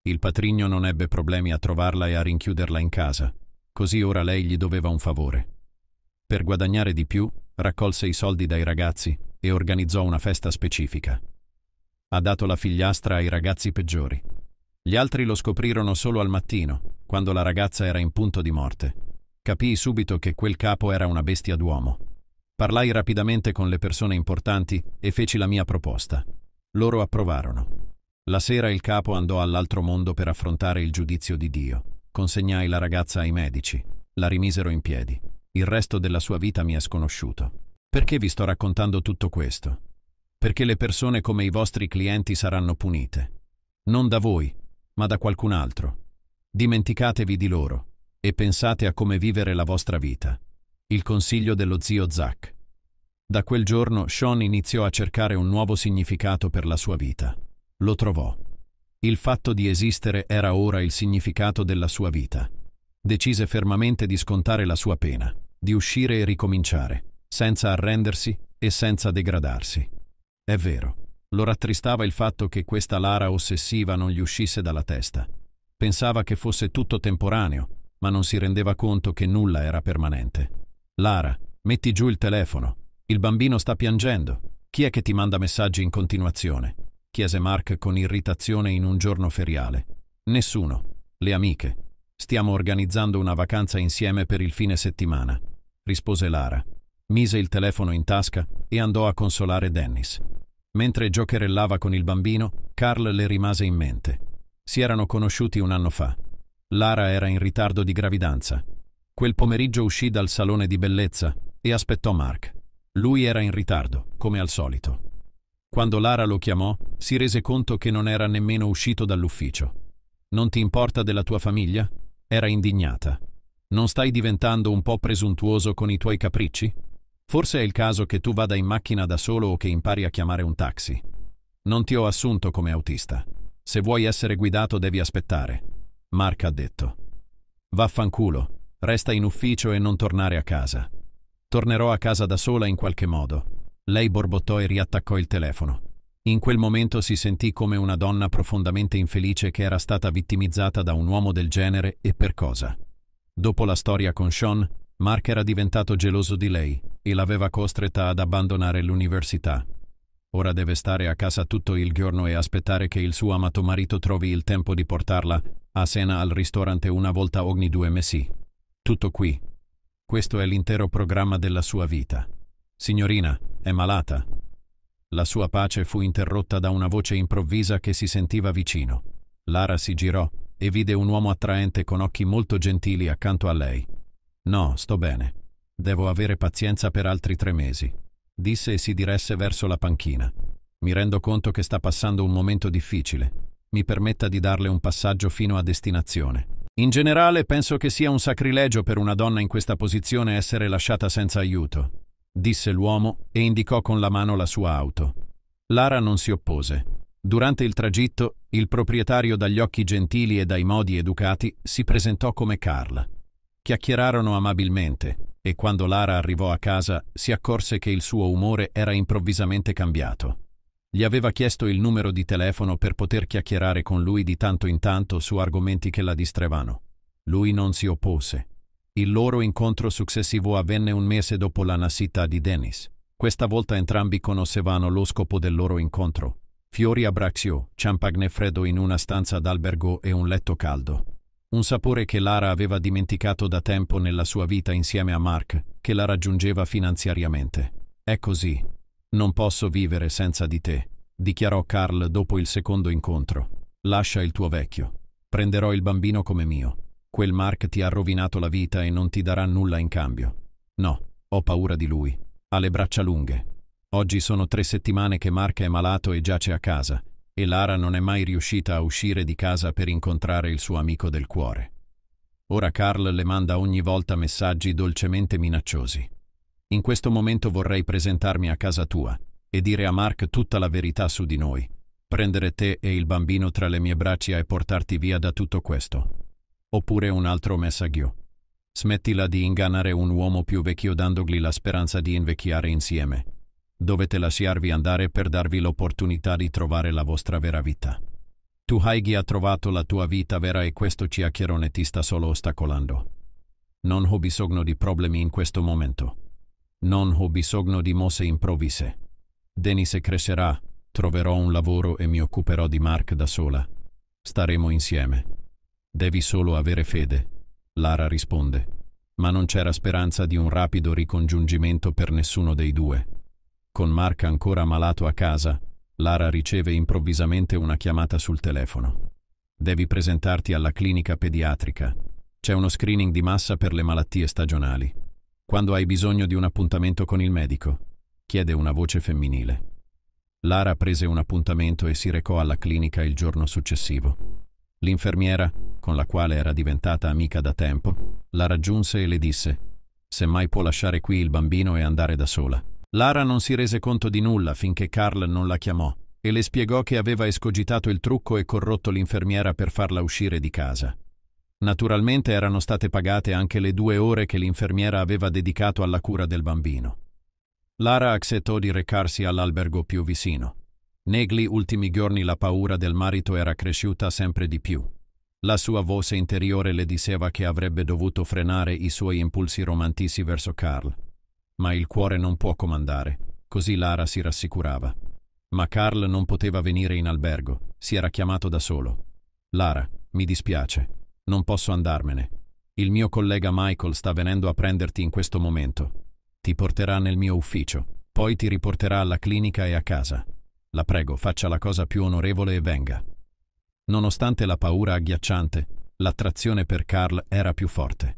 Il patrigno non ebbe problemi a trovarla e a rinchiuderla in casa, così ora lei gli doveva un favore. Per guadagnare di più, raccolse i soldi dai ragazzi e organizzò una festa specifica. Ha dato la figliastra ai ragazzi peggiori, gli altri lo scoprirono solo al mattino, quando la ragazza era in punto di morte. Capii subito che quel capo era una bestia d'uomo. Parlai rapidamente con le persone importanti e feci la mia proposta. Loro approvarono. La sera il capo andò all'altro mondo per affrontare il giudizio di Dio. Consegnai la ragazza ai medici. La rimisero in piedi. Il resto della sua vita mi è sconosciuto. Perché vi sto raccontando tutto questo? Perché le persone come i vostri clienti saranno punite. Non da voi, ma da qualcun altro. Dimenticatevi di loro e pensate a come vivere la vostra vita. Il consiglio dello zio Zack. Da quel giorno Sean iniziò a cercare un nuovo significato per la sua vita. Lo trovò. Il fatto di esistere era ora il significato della sua vita. Decise fermamente di scontare la sua pena, di uscire e ricominciare, senza arrendersi e senza degradarsi. È vero, lo rattristava il fatto che questa Lara ossessiva non gli uscisse dalla testa. Pensava che fosse tutto temporaneo, ma non si rendeva conto che nulla era permanente. Lara, metti giù il telefono. Il bambino sta piangendo. Chi è che ti manda messaggi in continuazione? chiese Mark con irritazione in un giorno feriale. Nessuno. Le amiche. Stiamo organizzando una vacanza insieme per il fine settimana, rispose Lara. Mise il telefono in tasca e andò a consolare Dennis. Mentre giocherellava con il bambino, Carl le rimase in mente. Si erano conosciuti un anno fa. Lara era in ritardo di gravidanza. Quel pomeriggio uscì dal salone di bellezza e aspettò Mark. Lui era in ritardo, come al solito. Quando Lara lo chiamò, si rese conto che non era nemmeno uscito dall'ufficio. Non ti importa della tua famiglia? Era indignata. Non stai diventando un po' presuntuoso con i tuoi capricci? Forse è il caso che tu vada in macchina da solo o che impari a chiamare un taxi. Non ti ho assunto come autista. Se vuoi essere guidato devi aspettare. Mark ha detto. Vaffanculo, resta in ufficio e non tornare a casa. Tornerò a casa da sola in qualche modo. Lei borbottò e riattaccò il telefono. In quel momento si sentì come una donna profondamente infelice che era stata vittimizzata da un uomo del genere e per cosa. Dopo la storia con Sean, Mark era diventato geloso di lei e l'aveva costretta ad abbandonare l'università. Ora deve stare a casa tutto il giorno e aspettare che il suo amato marito trovi il tempo di portarla a cena al ristorante una volta ogni due mesi. Tutto qui. Questo è l'intero programma della sua vita. Signorina, è malata. La sua pace fu interrotta da una voce improvvisa che si sentiva vicino. Lara si girò e vide un uomo attraente con occhi molto gentili accanto a lei. No, sto bene. Devo avere pazienza per altri tre mesi, disse e si diresse verso la panchina. Mi rendo conto che sta passando un momento difficile. Mi permetta di darle un passaggio fino a destinazione. In generale penso che sia un sacrilegio per una donna in questa posizione essere lasciata senza aiuto, disse l'uomo e indicò con la mano la sua auto. Lara non si oppose. Durante il tragitto, il proprietario dagli occhi gentili e dai modi educati si presentò come Carla. Chiacchierarono amabilmente, e quando Lara arrivò a casa si accorse che il suo umore era improvvisamente cambiato. Gli aveva chiesto il numero di telefono per poter chiacchierare con lui di tanto in tanto su argomenti che la distrevano. Lui non si oppose. Il loro incontro successivo avvenne un mese dopo la nascita di Dennis. Questa volta entrambi conoscevano lo scopo del loro incontro. Fiori a Braxio, champagne freddo in una stanza d'albergo e un letto caldo. Un sapore che Lara aveva dimenticato da tempo nella sua vita insieme a Mark, che la raggiungeva finanziariamente. È così. Non posso vivere senza di te, dichiarò Carl dopo il secondo incontro. Lascia il tuo vecchio. Prenderò il bambino come mio. Quel Mark ti ha rovinato la vita e non ti darà nulla in cambio. No, ho paura di lui. Ha le braccia lunghe. Oggi sono tre settimane che Mark è malato e giace a casa, e Lara non è mai riuscita a uscire di casa per incontrare il suo amico del cuore. Ora Carl le manda ogni volta messaggi dolcemente minacciosi. In questo momento vorrei presentarmi a casa tua e dire a Mark tutta la verità su di noi, prendere te e il bambino tra le mie braccia e portarti via da tutto questo. Oppure un altro messaggio. Smettila di ingannare un uomo più vecchio dandogli la speranza di invecchiare insieme. Dovete lasciarvi andare per darvi l'opportunità di trovare la vostra vera vita. Tu Haigi ha trovato la tua vita vera e questo chiacchierone ti sta solo ostacolando. Non ho bisogno di problemi in questo momento. Non ho bisogno di mosse improvvise. Denise crescerà, troverò un lavoro e mi occuperò di Mark da sola. Staremo insieme. Devi solo avere fede. Lara risponde. Ma non c'era speranza di un rapido ricongiungimento per nessuno dei due. Con Mark ancora malato a casa, Lara riceve improvvisamente una chiamata sul telefono. Devi presentarti alla clinica pediatrica. C'è uno screening di massa per le malattie stagionali. Quando hai bisogno di un appuntamento con il medico? chiede una voce femminile. Lara prese un appuntamento e si recò alla clinica il giorno successivo. L'infermiera, con la quale era diventata amica da tempo, la raggiunse e le disse: Semmai può lasciare qui il bambino e andare da sola. Lara non si rese conto di nulla finché Carl non la chiamò e le spiegò che aveva escogitato il trucco e corrotto l'infermiera per farla uscire di casa. Naturalmente erano state pagate anche le due ore che l'infermiera aveva dedicato alla cura del bambino. Lara accettò di recarsi all'albergo più vicino. Negli ultimi giorni la paura del marito era cresciuta sempre di più. La sua voce interiore le diceva che avrebbe dovuto frenare i suoi impulsi romantici verso Carl ma il cuore non può comandare, così Lara si rassicurava. Ma Carl non poteva venire in albergo, si era chiamato da solo. Lara, mi dispiace, non posso andarmene. Il mio collega Michael sta venendo a prenderti in questo momento. Ti porterà nel mio ufficio, poi ti riporterà alla clinica e a casa. La prego, faccia la cosa più onorevole e venga. Nonostante la paura agghiacciante, l'attrazione per Carl era più forte.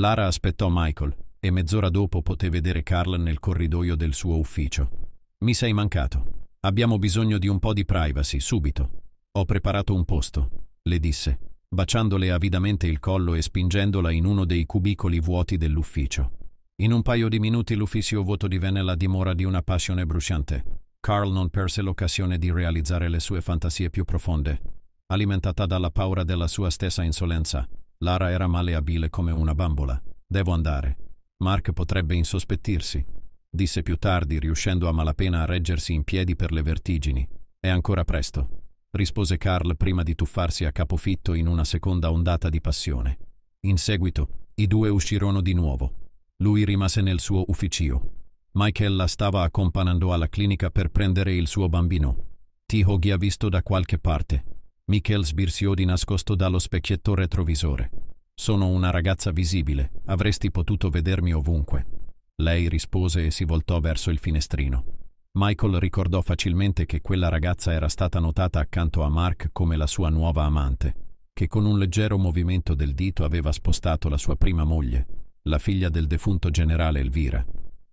Lara aspettò Michael e mezz'ora dopo poté vedere Carl nel corridoio del suo ufficio. Mi sei mancato. Abbiamo bisogno di un po' di privacy, subito. Ho preparato un posto, le disse, baciandole avidamente il collo e spingendola in uno dei cubicoli vuoti dell'ufficio. In un paio di minuti l'ufficio vuoto divenne la dimora di una passione bruciante. Carl non perse l'occasione di realizzare le sue fantasie più profonde. Alimentata dalla paura della sua stessa insolenza, Lara era maleabile come una bambola. Devo andare, Mark potrebbe insospettirsi, disse più tardi, riuscendo a malapena a reggersi in piedi per le vertigini. È ancora presto, rispose Carl prima di tuffarsi a capofitto in una seconda ondata di passione. In seguito, i due uscirono di nuovo. Lui rimase nel suo ufficio. Michael la stava accompagnando alla clinica per prendere il suo bambino. Tihoghi ha visto da qualche parte. Michael sbirsiò di nascosto dallo specchietto retrovisore. Sono una ragazza visibile, avresti potuto vedermi ovunque. Lei rispose e si voltò verso il finestrino. Michael ricordò facilmente che quella ragazza era stata notata accanto a Mark come la sua nuova amante, che con un leggero movimento del dito aveva spostato la sua prima moglie, la figlia del defunto generale Elvira,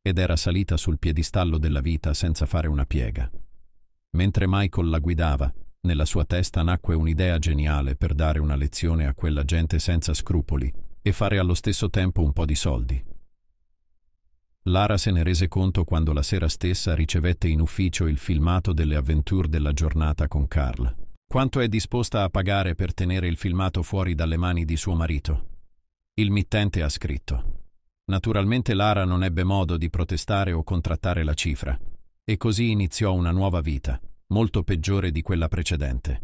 ed era salita sul piedistallo della vita senza fare una piega. Mentre Michael la guidava, nella sua testa nacque un'idea geniale per dare una lezione a quella gente senza scrupoli e fare allo stesso tempo un po' di soldi. Lara se ne rese conto quando la sera stessa ricevette in ufficio il filmato delle avventure della giornata con Carl. Quanto è disposta a pagare per tenere il filmato fuori dalle mani di suo marito? Il mittente ha scritto. Naturalmente Lara non ebbe modo di protestare o contrattare la cifra, e così iniziò una nuova vita molto peggiore di quella precedente.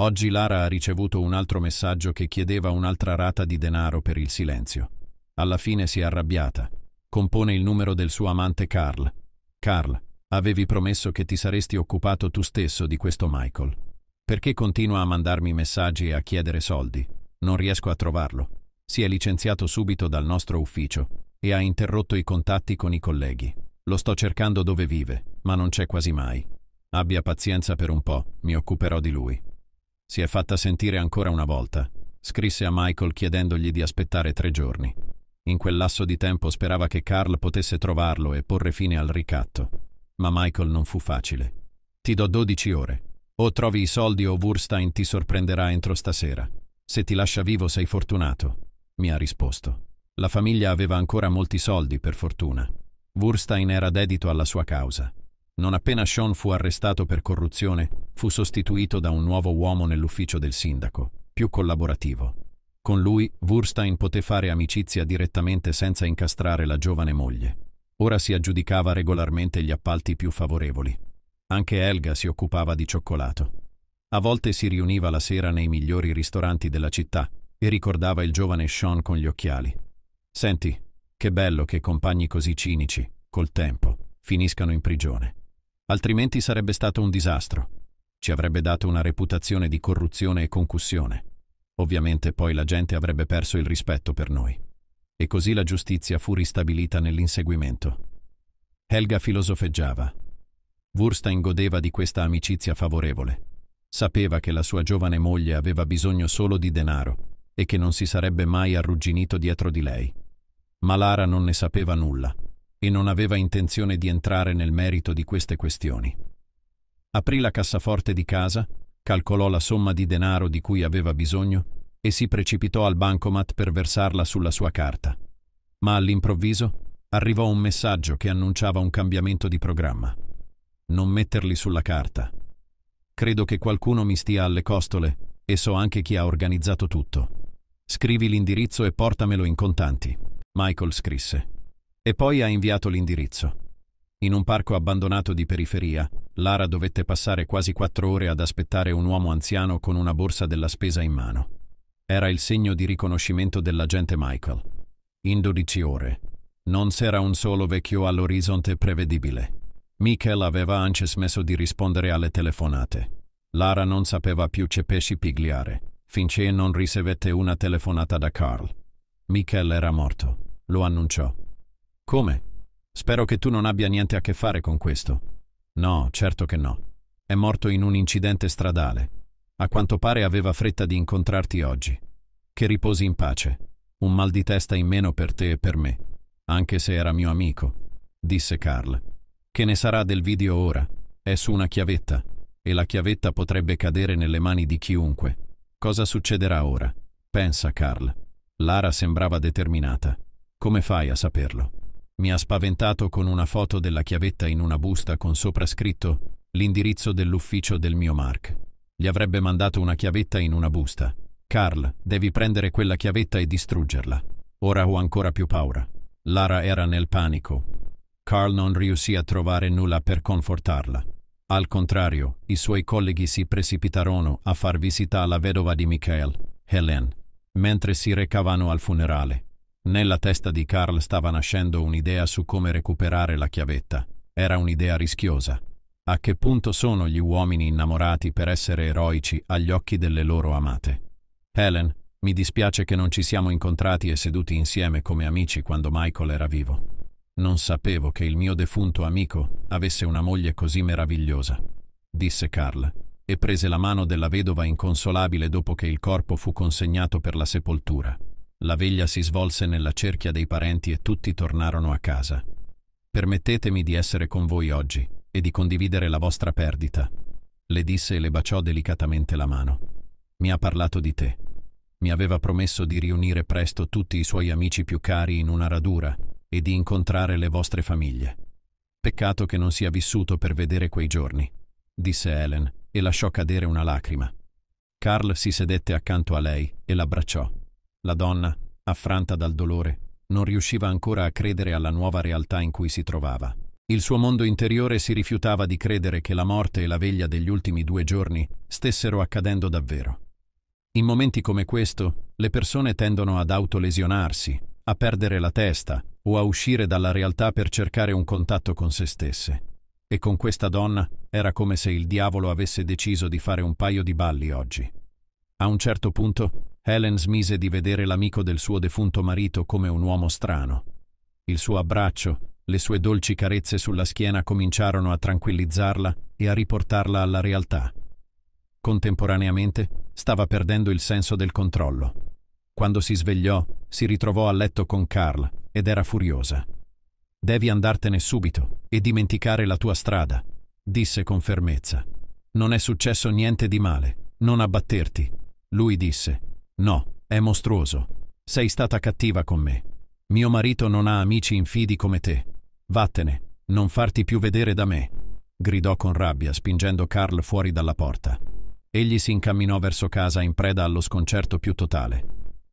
Oggi Lara ha ricevuto un altro messaggio che chiedeva un'altra rata di denaro per il silenzio. Alla fine si è arrabbiata. Compone il numero del suo amante Carl. Carl, avevi promesso che ti saresti occupato tu stesso di questo Michael. Perché continua a mandarmi messaggi e a chiedere soldi? Non riesco a trovarlo. Si è licenziato subito dal nostro ufficio e ha interrotto i contatti con i colleghi. Lo sto cercando dove vive, ma non c'è quasi mai. Abbia pazienza per un po', mi occuperò di lui. Si è fatta sentire ancora una volta. Scrisse a Michael chiedendogli di aspettare tre giorni. In quel lasso di tempo sperava che Carl potesse trovarlo e porre fine al ricatto. Ma Michael non fu facile. Ti do 12 ore. O trovi i soldi o Wurstein ti sorprenderà entro stasera. Se ti lascia vivo sei fortunato, mi ha risposto. La famiglia aveva ancora molti soldi, per fortuna. Wurstein era dedito alla sua causa. Non appena Sean fu arrestato per corruzione, fu sostituito da un nuovo uomo nell'ufficio del sindaco, più collaborativo. Con lui, Wurstein poté fare amicizia direttamente senza incastrare la giovane moglie. Ora si aggiudicava regolarmente gli appalti più favorevoli. Anche Helga si occupava di cioccolato. A volte si riuniva la sera nei migliori ristoranti della città e ricordava il giovane Sean con gli occhiali. Senti, che bello che compagni così cinici, col tempo, finiscano in prigione altrimenti sarebbe stato un disastro. Ci avrebbe dato una reputazione di corruzione e concussione. Ovviamente poi la gente avrebbe perso il rispetto per noi. E così la giustizia fu ristabilita nell'inseguimento. Helga filosofeggiava. Wurstein godeva di questa amicizia favorevole. Sapeva che la sua giovane moglie aveva bisogno solo di denaro e che non si sarebbe mai arrugginito dietro di lei. Ma Lara non ne sapeva nulla e non aveva intenzione di entrare nel merito di queste questioni. Aprì la cassaforte di casa, calcolò la somma di denaro di cui aveva bisogno e si precipitò al bancomat per versarla sulla sua carta. Ma all'improvviso arrivò un messaggio che annunciava un cambiamento di programma. Non metterli sulla carta. Credo che qualcuno mi stia alle costole e so anche chi ha organizzato tutto. Scrivi l'indirizzo e portamelo in contanti. Michael scrisse. E poi ha inviato l'indirizzo. In un parco abbandonato di periferia, Lara dovette passare quasi quattro ore ad aspettare un uomo anziano con una borsa della spesa in mano. Era il segno di riconoscimento dell'agente Michael. In dodici ore. Non c'era un solo vecchio all'orizzonte prevedibile. Michael aveva anche smesso di rispondere alle telefonate. Lara non sapeva più che pesci pigliare, finché non ricevette una telefonata da Carl. Michael era morto, lo annunciò. Come? Spero che tu non abbia niente a che fare con questo. No, certo che no. È morto in un incidente stradale. A quanto pare aveva fretta di incontrarti oggi. Che riposi in pace. Un mal di testa in meno per te e per me, anche se era mio amico, disse Carl. Che ne sarà del video ora? È su una chiavetta, e la chiavetta potrebbe cadere nelle mani di chiunque. Cosa succederà ora? Pensa, Carl. Lara sembrava determinata. Come fai a saperlo? Mi ha spaventato con una foto della chiavetta in una busta con sopra scritto l'indirizzo dell'ufficio del mio Mark. Gli avrebbe mandato una chiavetta in una busta. Carl, devi prendere quella chiavetta e distruggerla. Ora ho ancora più paura. Lara era nel panico. Carl non riuscì a trovare nulla per confortarla. Al contrario, i suoi colleghi si precipitarono a far visita alla vedova di Michael, Helen, mentre si recavano al funerale. Nella testa di Carl stava nascendo un'idea su come recuperare la chiavetta. Era un'idea rischiosa. A che punto sono gli uomini innamorati per essere eroici agli occhi delle loro amate? Helen, mi dispiace che non ci siamo incontrati e seduti insieme come amici quando Michael era vivo. Non sapevo che il mio defunto amico avesse una moglie così meravigliosa, disse Carl, e prese la mano della vedova inconsolabile dopo che il corpo fu consegnato per la sepoltura. La veglia si svolse nella cerchia dei parenti e tutti tornarono a casa. Permettetemi di essere con voi oggi e di condividere la vostra perdita, le disse e le baciò delicatamente la mano. Mi ha parlato di te. Mi aveva promesso di riunire presto tutti i suoi amici più cari in una radura e di incontrare le vostre famiglie. Peccato che non sia vissuto per vedere quei giorni, disse Helen e lasciò cadere una lacrima. Carl si sedette accanto a lei e l'abbracciò. La donna, affranta dal dolore, non riusciva ancora a credere alla nuova realtà in cui si trovava. Il suo mondo interiore si rifiutava di credere che la morte e la veglia degli ultimi due giorni stessero accadendo davvero. In momenti come questo, le persone tendono ad autolesionarsi, a perdere la testa o a uscire dalla realtà per cercare un contatto con se stesse. E con questa donna era come se il diavolo avesse deciso di fare un paio di balli oggi. A un certo punto Helen smise di vedere l'amico del suo defunto marito come un uomo strano. Il suo abbraccio, le sue dolci carezze sulla schiena cominciarono a tranquillizzarla e a riportarla alla realtà. Contemporaneamente stava perdendo il senso del controllo. Quando si svegliò, si ritrovò a letto con Carl ed era furiosa. Devi andartene subito e dimenticare la tua strada, disse con fermezza. Non è successo niente di male, non abbatterti, lui disse, No, è mostruoso. Sei stata cattiva con me. Mio marito non ha amici infidi come te. Vattene, non farti più vedere da me, gridò con rabbia, spingendo Carl fuori dalla porta. Egli si incamminò verso casa in preda allo sconcerto più totale.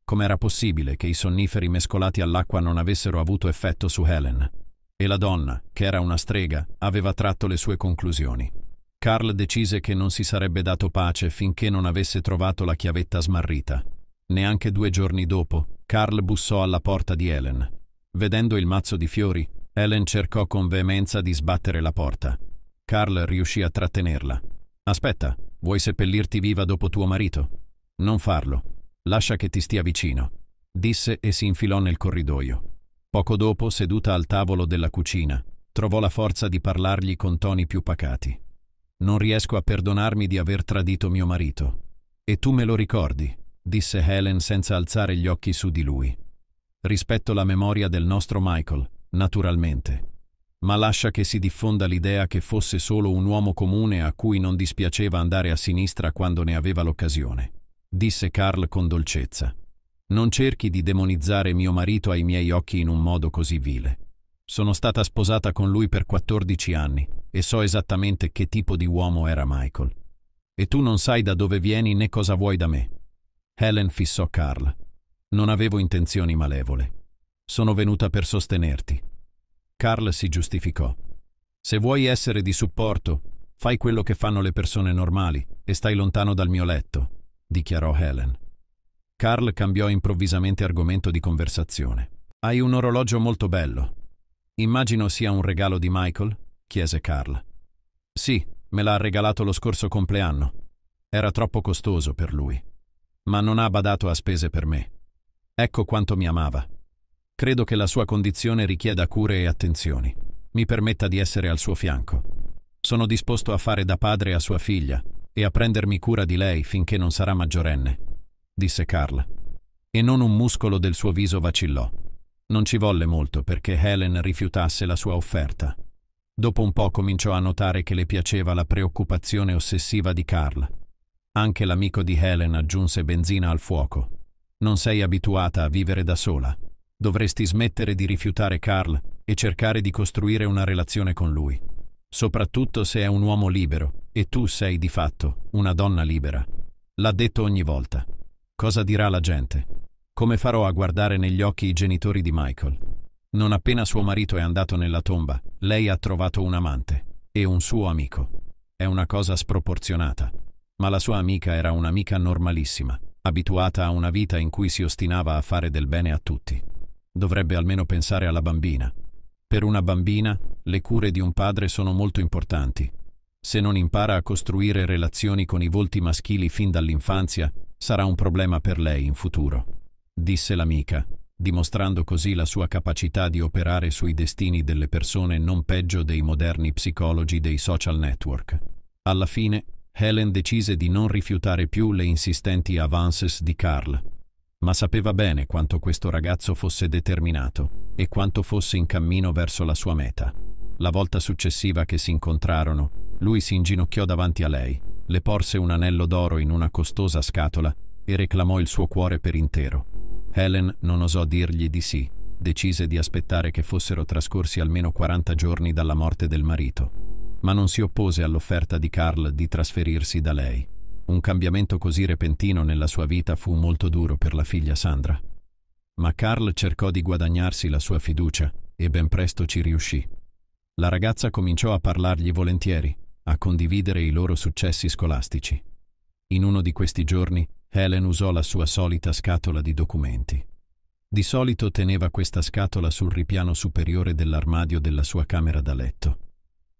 Com'era possibile che i sonniferi mescolati all'acqua non avessero avuto effetto su Helen? E la donna, che era una strega, aveva tratto le sue conclusioni. Carl decise che non si sarebbe dato pace finché non avesse trovato la chiavetta smarrita. Neanche due giorni dopo, Carl bussò alla porta di Helen. Vedendo il mazzo di fiori, Helen cercò con veemenza di sbattere la porta. Carl riuscì a trattenerla. Aspetta, vuoi seppellirti viva dopo tuo marito? Non farlo. Lascia che ti stia vicino, disse e si infilò nel corridoio. Poco dopo, seduta al tavolo della cucina, trovò la forza di parlargli con toni più pacati. Non riesco a perdonarmi di aver tradito mio marito. E tu me lo ricordi, disse Helen senza alzare gli occhi su di lui. Rispetto la memoria del nostro Michael, naturalmente, ma lascia che si diffonda l'idea che fosse solo un uomo comune a cui non dispiaceva andare a sinistra quando ne aveva l'occasione, disse Carl con dolcezza. Non cerchi di demonizzare mio marito ai miei occhi in un modo così vile. Sono stata sposata con lui per 14 anni e so esattamente che tipo di uomo era Michael. E tu non sai da dove vieni né cosa vuoi da me. Helen fissò Carl. Non avevo intenzioni malevole. Sono venuta per sostenerti. Carl si giustificò. Se vuoi essere di supporto, fai quello che fanno le persone normali e stai lontano dal mio letto, dichiarò Helen. Carl cambiò improvvisamente argomento di conversazione. Hai un orologio molto bello. Immagino sia un regalo di Michael? chiese Carl. Sì, me l'ha regalato lo scorso compleanno. Era troppo costoso per lui ma non ha badato a spese per me. Ecco quanto mi amava. Credo che la sua condizione richieda cure e attenzioni. Mi permetta di essere al suo fianco. Sono disposto a fare da padre a sua figlia e a prendermi cura di lei finché non sarà maggiorenne, disse Carl. E non un muscolo del suo viso vacillò. Non ci volle molto perché Helen rifiutasse la sua offerta. Dopo un po' cominciò a notare che le piaceva la preoccupazione ossessiva di Carl anche l'amico di Helen aggiunse benzina al fuoco. Non sei abituata a vivere da sola. Dovresti smettere di rifiutare Carl e cercare di costruire una relazione con lui. Soprattutto se è un uomo libero e tu sei di fatto una donna libera. L'ha detto ogni volta. Cosa dirà la gente? Come farò a guardare negli occhi i genitori di Michael? Non appena suo marito è andato nella tomba, lei ha trovato un amante e un suo amico. È una cosa sproporzionata ma la sua amica era un'amica normalissima, abituata a una vita in cui si ostinava a fare del bene a tutti. Dovrebbe almeno pensare alla bambina. Per una bambina, le cure di un padre sono molto importanti. Se non impara a costruire relazioni con i volti maschili fin dall'infanzia, sarà un problema per lei in futuro, disse l'amica, dimostrando così la sua capacità di operare sui destini delle persone non peggio dei moderni psicologi dei social network. Alla fine, Helen decise di non rifiutare più le insistenti avances di Carl, ma sapeva bene quanto questo ragazzo fosse determinato e quanto fosse in cammino verso la sua meta. La volta successiva che si incontrarono, lui si inginocchiò davanti a lei, le porse un anello d'oro in una costosa scatola e reclamò il suo cuore per intero. Helen non osò dirgli di sì, decise di aspettare che fossero trascorsi almeno 40 giorni dalla morte del marito ma non si oppose all'offerta di Carl di trasferirsi da lei. Un cambiamento così repentino nella sua vita fu molto duro per la figlia Sandra. Ma Carl cercò di guadagnarsi la sua fiducia e ben presto ci riuscì. La ragazza cominciò a parlargli volentieri, a condividere i loro successi scolastici. In uno di questi giorni Helen usò la sua solita scatola di documenti. Di solito teneva questa scatola sul ripiano superiore dell'armadio della sua camera da letto.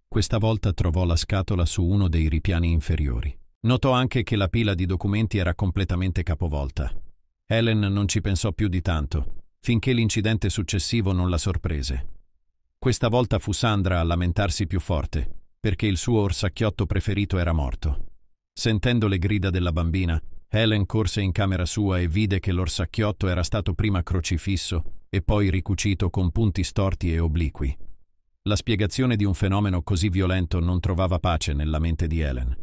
Questa volta trovò la scatola su uno dei ripiani inferiori. Notò anche che la pila di documenti era completamente capovolta. Helen non ci pensò più di tanto, finché l'incidente successivo non la sorprese. Questa volta fu Sandra a lamentarsi più forte, perché il suo orsacchiotto preferito era morto. Sentendo le grida della bambina, Helen corse in camera sua e vide che l'orsacchiotto era stato prima crocifisso e poi ricucito con punti storti e obliqui. La spiegazione di un fenomeno così violento non trovava pace nella mente di Helen.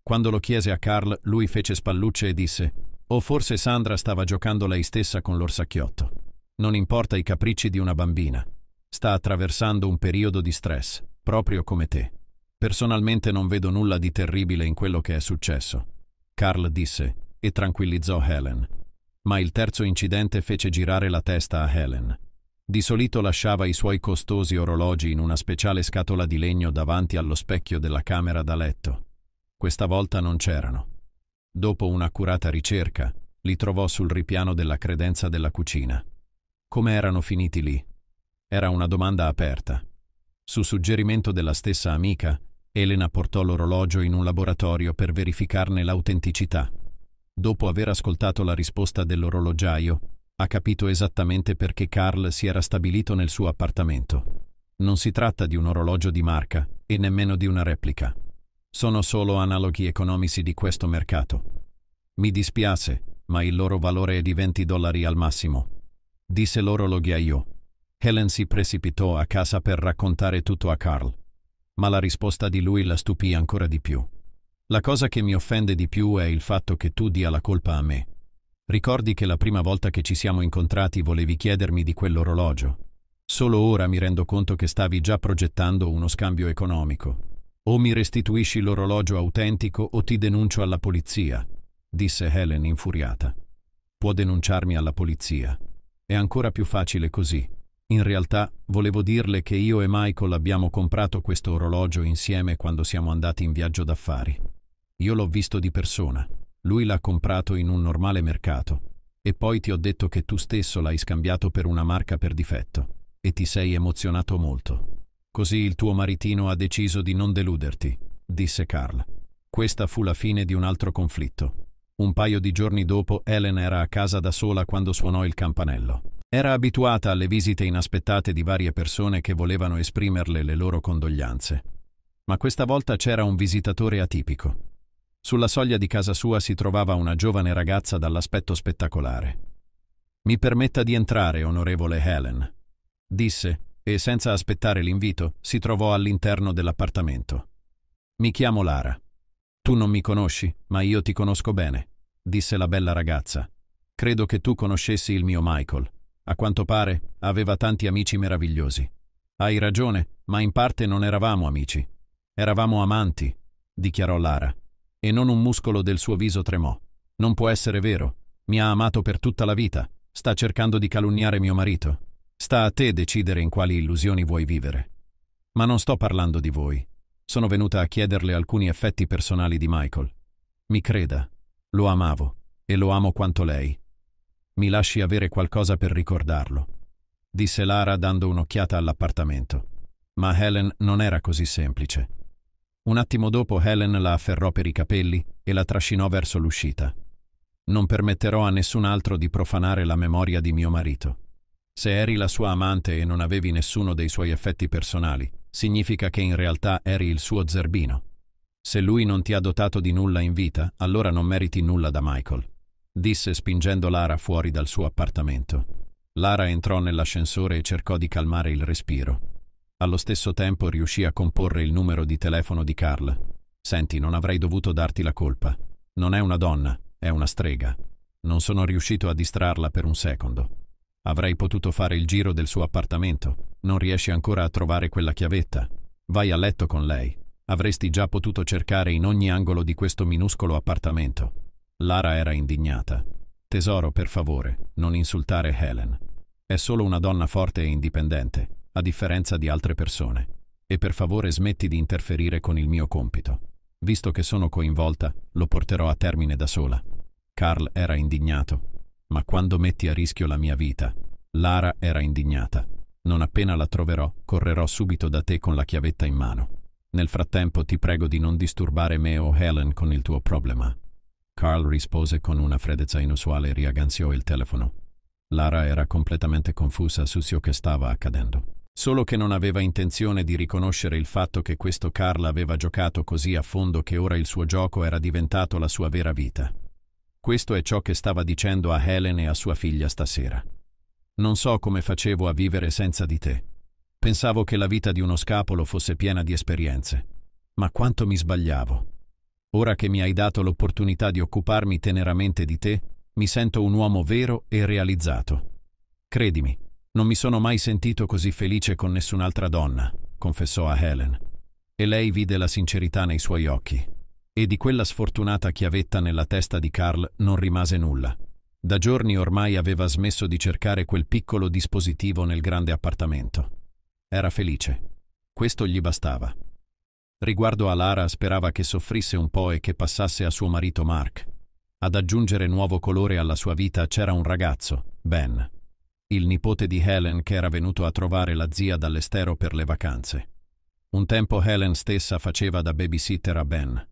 Quando lo chiese a Carl, lui fece spallucce e disse «O forse Sandra stava giocando lei stessa con l'orsacchiotto. Non importa i capricci di una bambina. Sta attraversando un periodo di stress, proprio come te. Personalmente non vedo nulla di terribile in quello che è successo». Carl disse e tranquillizzò Helen. Ma il terzo incidente fece girare la testa a Helen. Di solito lasciava i suoi costosi orologi in una speciale scatola di legno davanti allo specchio della camera da letto. Questa volta non c'erano. Dopo un'accurata ricerca, li trovò sul ripiano della credenza della cucina. Come erano finiti lì? Era una domanda aperta. Su suggerimento della stessa amica, Elena portò l'orologio in un laboratorio per verificarne l'autenticità. Dopo aver ascoltato la risposta dell'orologiaio, ha capito esattamente perché Carl si era stabilito nel suo appartamento. Non si tratta di un orologio di marca e nemmeno di una replica. Sono solo analoghi economici di questo mercato. Mi dispiace, ma il loro valore è di 20 dollari al massimo. Disse l'orologhiaio. Helen si precipitò a casa per raccontare tutto a Carl. Ma la risposta di lui la stupì ancora di più. La cosa che mi offende di più è il fatto che tu dia la colpa a me. Ricordi che la prima volta che ci siamo incontrati volevi chiedermi di quell'orologio. Solo ora mi rendo conto che stavi già progettando uno scambio economico. O mi restituisci l'orologio autentico o ti denuncio alla polizia, disse Helen infuriata. Può denunciarmi alla polizia. È ancora più facile così. In realtà volevo dirle che io e Michael abbiamo comprato questo orologio insieme quando siamo andati in viaggio d'affari. Io l'ho visto di persona lui l'ha comprato in un normale mercato e poi ti ho detto che tu stesso l'hai scambiato per una marca per difetto e ti sei emozionato molto. Così il tuo maritino ha deciso di non deluderti, disse Carl. Questa fu la fine di un altro conflitto. Un paio di giorni dopo Helen era a casa da sola quando suonò il campanello. Era abituata alle visite inaspettate di varie persone che volevano esprimerle le loro condoglianze. Ma questa volta c'era un visitatore atipico. Sulla soglia di casa sua si trovava una giovane ragazza dall'aspetto spettacolare. Mi permetta di entrare, onorevole Helen, disse, e senza aspettare l'invito si trovò all'interno dell'appartamento. Mi chiamo Lara. Tu non mi conosci, ma io ti conosco bene, disse la bella ragazza. Credo che tu conoscessi il mio Michael. A quanto pare aveva tanti amici meravigliosi. Hai ragione, ma in parte non eravamo amici. Eravamo amanti, dichiarò Lara e non un muscolo del suo viso tremò. Non può essere vero. Mi ha amato per tutta la vita. Sta cercando di calunniare mio marito. Sta a te decidere in quali illusioni vuoi vivere. Ma non sto parlando di voi. Sono venuta a chiederle alcuni effetti personali di Michael. Mi creda, lo amavo e lo amo quanto lei. Mi lasci avere qualcosa per ricordarlo, disse Lara dando un'occhiata all'appartamento. Ma Helen non era così semplice. Un attimo dopo Helen la afferrò per i capelli e la trascinò verso l'uscita. Non permetterò a nessun altro di profanare la memoria di mio marito. Se eri la sua amante e non avevi nessuno dei suoi effetti personali, significa che in realtà eri il suo zerbino. Se lui non ti ha dotato di nulla in vita, allora non meriti nulla da Michael, disse spingendo Lara fuori dal suo appartamento. Lara entrò nell'ascensore e cercò di calmare il respiro. Allo stesso tempo riuscì a comporre il numero di telefono di Carl. Senti, non avrei dovuto darti la colpa. Non è una donna, è una strega. Non sono riuscito a distrarla per un secondo. Avrei potuto fare il giro del suo appartamento. Non riesci ancora a trovare quella chiavetta. Vai a letto con lei. Avresti già potuto cercare in ogni angolo di questo minuscolo appartamento. Lara era indignata. Tesoro, per favore, non insultare Helen. È solo una donna forte e indipendente a differenza di altre persone. E per favore smetti di interferire con il mio compito. Visto che sono coinvolta, lo porterò a termine da sola. Carl era indignato. Ma quando metti a rischio la mia vita, Lara era indignata. Non appena la troverò, correrò subito da te con la chiavetta in mano. Nel frattempo ti prego di non disturbare me o Helen con il tuo problema. Carl rispose con una freddezza inusuale e riagganziò il telefono. Lara era completamente confusa su ciò che stava accadendo solo che non aveva intenzione di riconoscere il fatto che questo Carl aveva giocato così a fondo che ora il suo gioco era diventato la sua vera vita. Questo è ciò che stava dicendo a Helen e a sua figlia stasera. Non so come facevo a vivere senza di te. Pensavo che la vita di uno scapolo fosse piena di esperienze. Ma quanto mi sbagliavo. Ora che mi hai dato l'opportunità di occuparmi teneramente di te, mi sento un uomo vero e realizzato. Credimi, non mi sono mai sentito così felice con nessun'altra donna, confessò a Helen. E lei vide la sincerità nei suoi occhi. E di quella sfortunata chiavetta nella testa di Carl non rimase nulla. Da giorni ormai aveva smesso di cercare quel piccolo dispositivo nel grande appartamento. Era felice. Questo gli bastava. Riguardo a Lara sperava che soffrisse un po' e che passasse a suo marito Mark. Ad aggiungere nuovo colore alla sua vita c'era un ragazzo, Ben, il nipote di Helen che era venuto a trovare la zia dall'estero per le vacanze. Un tempo Helen stessa faceva da babysitter a Ben.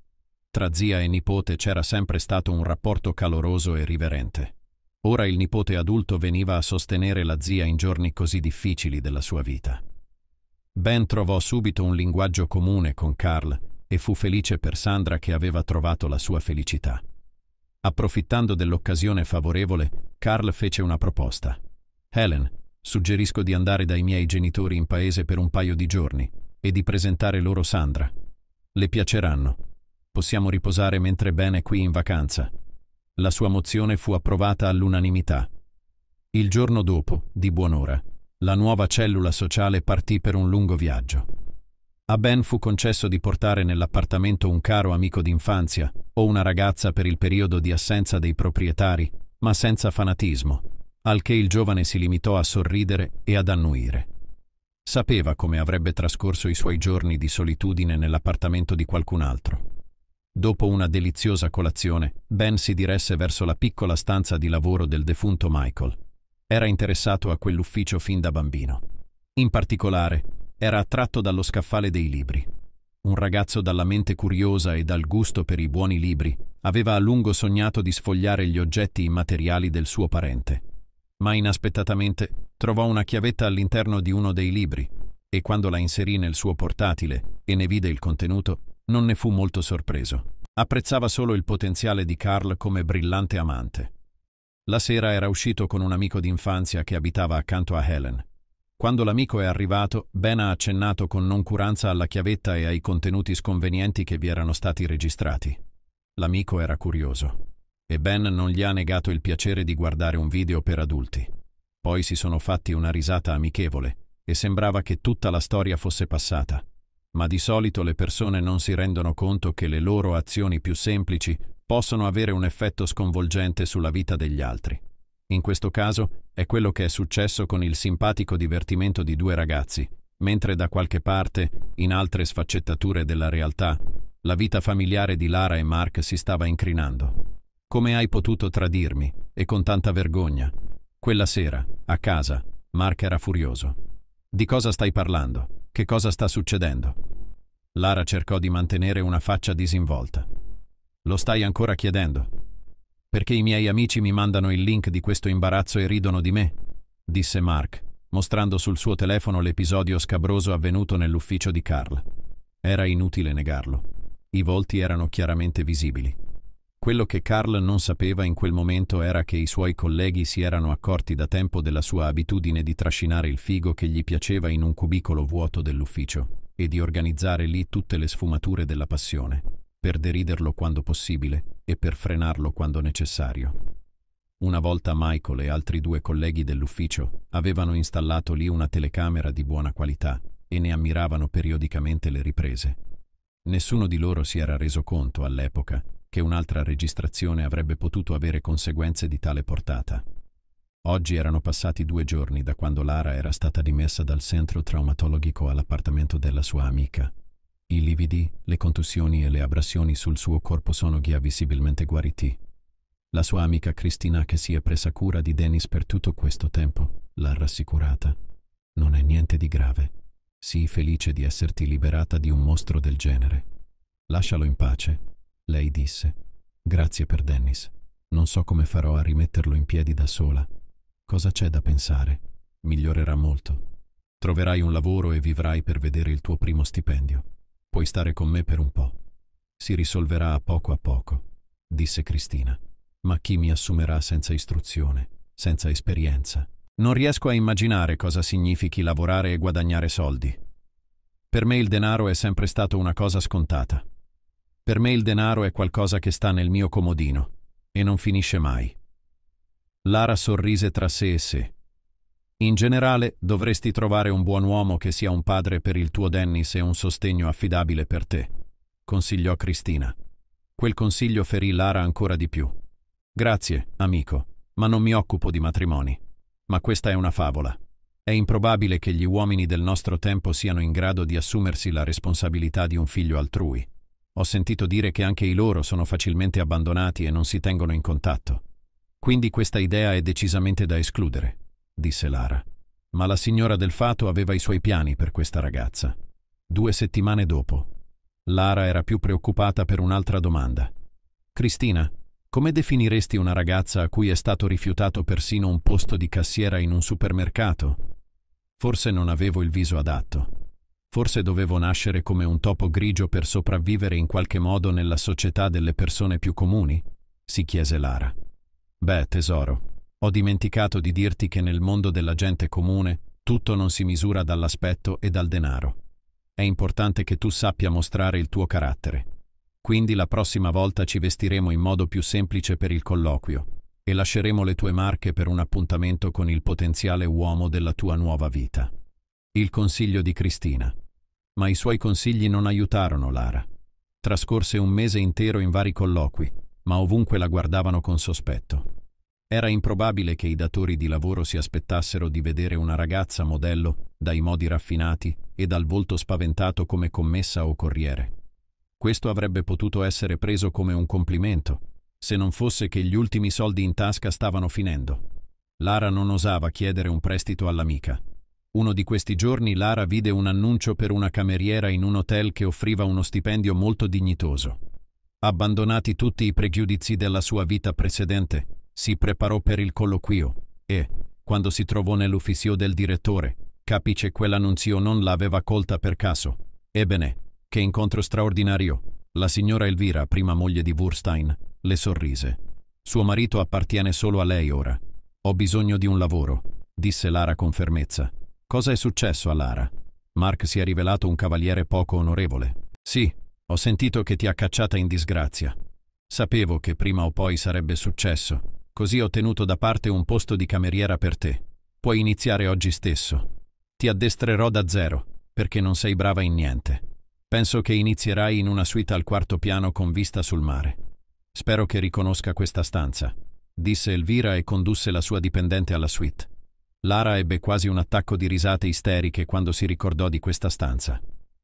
Tra zia e nipote c'era sempre stato un rapporto caloroso e riverente. Ora il nipote adulto veniva a sostenere la zia in giorni così difficili della sua vita. Ben trovò subito un linguaggio comune con Carl e fu felice per Sandra che aveva trovato la sua felicità. Approfittando dell'occasione favorevole, Carl fece una proposta. Helen, suggerisco di andare dai miei genitori in paese per un paio di giorni e di presentare loro Sandra. Le piaceranno. Possiamo riposare mentre Ben è qui in vacanza. La sua mozione fu approvata all'unanimità. Il giorno dopo, di buon'ora, la nuova cellula sociale partì per un lungo viaggio. A Ben fu concesso di portare nell'appartamento un caro amico d'infanzia o una ragazza per il periodo di assenza dei proprietari, ma senza fanatismo, al che il giovane si limitò a sorridere e ad annuire. Sapeva come avrebbe trascorso i suoi giorni di solitudine nell'appartamento di qualcun altro. Dopo una deliziosa colazione, Ben si diresse verso la piccola stanza di lavoro del defunto Michael. Era interessato a quell'ufficio fin da bambino. In particolare, era attratto dallo scaffale dei libri. Un ragazzo dalla mente curiosa e dal gusto per i buoni libri, aveva a lungo sognato di sfogliare gli oggetti immateriali del suo parente ma inaspettatamente trovò una chiavetta all'interno di uno dei libri e quando la inserì nel suo portatile e ne vide il contenuto, non ne fu molto sorpreso. Apprezzava solo il potenziale di Carl come brillante amante. La sera era uscito con un amico d'infanzia che abitava accanto a Helen. Quando l'amico è arrivato, Ben ha accennato con noncuranza alla chiavetta e ai contenuti sconvenienti che vi erano stati registrati. L'amico era curioso e Ben non gli ha negato il piacere di guardare un video per adulti. Poi si sono fatti una risata amichevole e sembrava che tutta la storia fosse passata. Ma di solito le persone non si rendono conto che le loro azioni più semplici possono avere un effetto sconvolgente sulla vita degli altri. In questo caso è quello che è successo con il simpatico divertimento di due ragazzi, mentre da qualche parte, in altre sfaccettature della realtà, la vita familiare di Lara e Mark si stava incrinando. Come hai potuto tradirmi? E con tanta vergogna. Quella sera, a casa, Mark era furioso. Di cosa stai parlando? Che cosa sta succedendo? Lara cercò di mantenere una faccia disinvolta. Lo stai ancora chiedendo? Perché i miei amici mi mandano il link di questo imbarazzo e ridono di me? disse Mark, mostrando sul suo telefono l'episodio scabroso avvenuto nell'ufficio di Carl. Era inutile negarlo. I volti erano chiaramente visibili. Quello che Carl non sapeva in quel momento era che i suoi colleghi si erano accorti da tempo della sua abitudine di trascinare il figo che gli piaceva in un cubicolo vuoto dell'ufficio e di organizzare lì tutte le sfumature della passione, per deriderlo quando possibile e per frenarlo quando necessario. Una volta Michael e altri due colleghi dell'ufficio avevano installato lì una telecamera di buona qualità e ne ammiravano periodicamente le riprese. Nessuno di loro si era reso conto all'epoca che un'altra registrazione avrebbe potuto avere conseguenze di tale portata. Oggi erano passati due giorni da quando Lara era stata dimessa dal centro traumatologico all'appartamento della sua amica. I lividi, le contusioni e le abrasioni sul suo corpo sono già visibilmente guariti. La sua amica Cristina, che si è presa cura di Dennis per tutto questo tempo, l'ha rassicurata. Non è niente di grave. Sii felice di esserti liberata di un mostro del genere. Lascialo in pace lei disse. Grazie per Dennis. Non so come farò a rimetterlo in piedi da sola. Cosa c'è da pensare? Migliorerà molto. Troverai un lavoro e vivrai per vedere il tuo primo stipendio. Puoi stare con me per un po'. Si risolverà a poco a poco, disse Cristina. Ma chi mi assumerà senza istruzione, senza esperienza? Non riesco a immaginare cosa significhi lavorare e guadagnare soldi. Per me il denaro è sempre stato una cosa scontata. Per me il denaro è qualcosa che sta nel mio comodino e non finisce mai. Lara sorrise tra sé e sé. In generale, dovresti trovare un buon uomo che sia un padre per il tuo Dennis e un sostegno affidabile per te, consigliò Cristina. Quel consiglio ferì Lara ancora di più. Grazie, amico, ma non mi occupo di matrimoni. Ma questa è una favola. È improbabile che gli uomini del nostro tempo siano in grado di assumersi la responsabilità di un figlio altrui. Ho sentito dire che anche i loro sono facilmente abbandonati e non si tengono in contatto. Quindi questa idea è decisamente da escludere, disse Lara. Ma la signora del fato aveva i suoi piani per questa ragazza. Due settimane dopo, Lara era più preoccupata per un'altra domanda. Cristina, come definiresti una ragazza a cui è stato rifiutato persino un posto di cassiera in un supermercato? Forse non avevo il viso adatto. Forse dovevo nascere come un topo grigio per sopravvivere in qualche modo nella società delle persone più comuni? si chiese Lara. Beh, tesoro, ho dimenticato di dirti che nel mondo della gente comune tutto non si misura dall'aspetto e dal denaro. È importante che tu sappia mostrare il tuo carattere. Quindi la prossima volta ci vestiremo in modo più semplice per il colloquio e lasceremo le tue marche per un appuntamento con il potenziale uomo della tua nuova vita. Il consiglio di Cristina ma i suoi consigli non aiutarono Lara. Trascorse un mese intero in vari colloqui, ma ovunque la guardavano con sospetto. Era improbabile che i datori di lavoro si aspettassero di vedere una ragazza modello dai modi raffinati e dal volto spaventato come commessa o corriere. Questo avrebbe potuto essere preso come un complimento, se non fosse che gli ultimi soldi in tasca stavano finendo. Lara non osava chiedere un prestito all'amica, uno di questi giorni Lara vide un annuncio per una cameriera in un hotel che offriva uno stipendio molto dignitoso. Abbandonati tutti i pregiudizi della sua vita precedente, si preparò per il colloquio e, quando si trovò nell'ufficio del direttore, capì che quell'annunzio non l'aveva colta per caso. Ebbene, che incontro straordinario! La signora Elvira, prima moglie di Wurstein, le sorrise. Suo marito appartiene solo a lei ora. Ho bisogno di un lavoro, disse Lara con fermezza. Cosa è successo a Lara? Mark si è rivelato un cavaliere poco onorevole. Sì, ho sentito che ti ha cacciata in disgrazia. Sapevo che prima o poi sarebbe successo, così ho tenuto da parte un posto di cameriera per te. Puoi iniziare oggi stesso. Ti addestrerò da zero, perché non sei brava in niente. Penso che inizierai in una suite al quarto piano con vista sul mare. Spero che riconosca questa stanza, disse Elvira e condusse la sua dipendente alla suite. Lara ebbe quasi un attacco di risate isteriche quando si ricordò di questa stanza.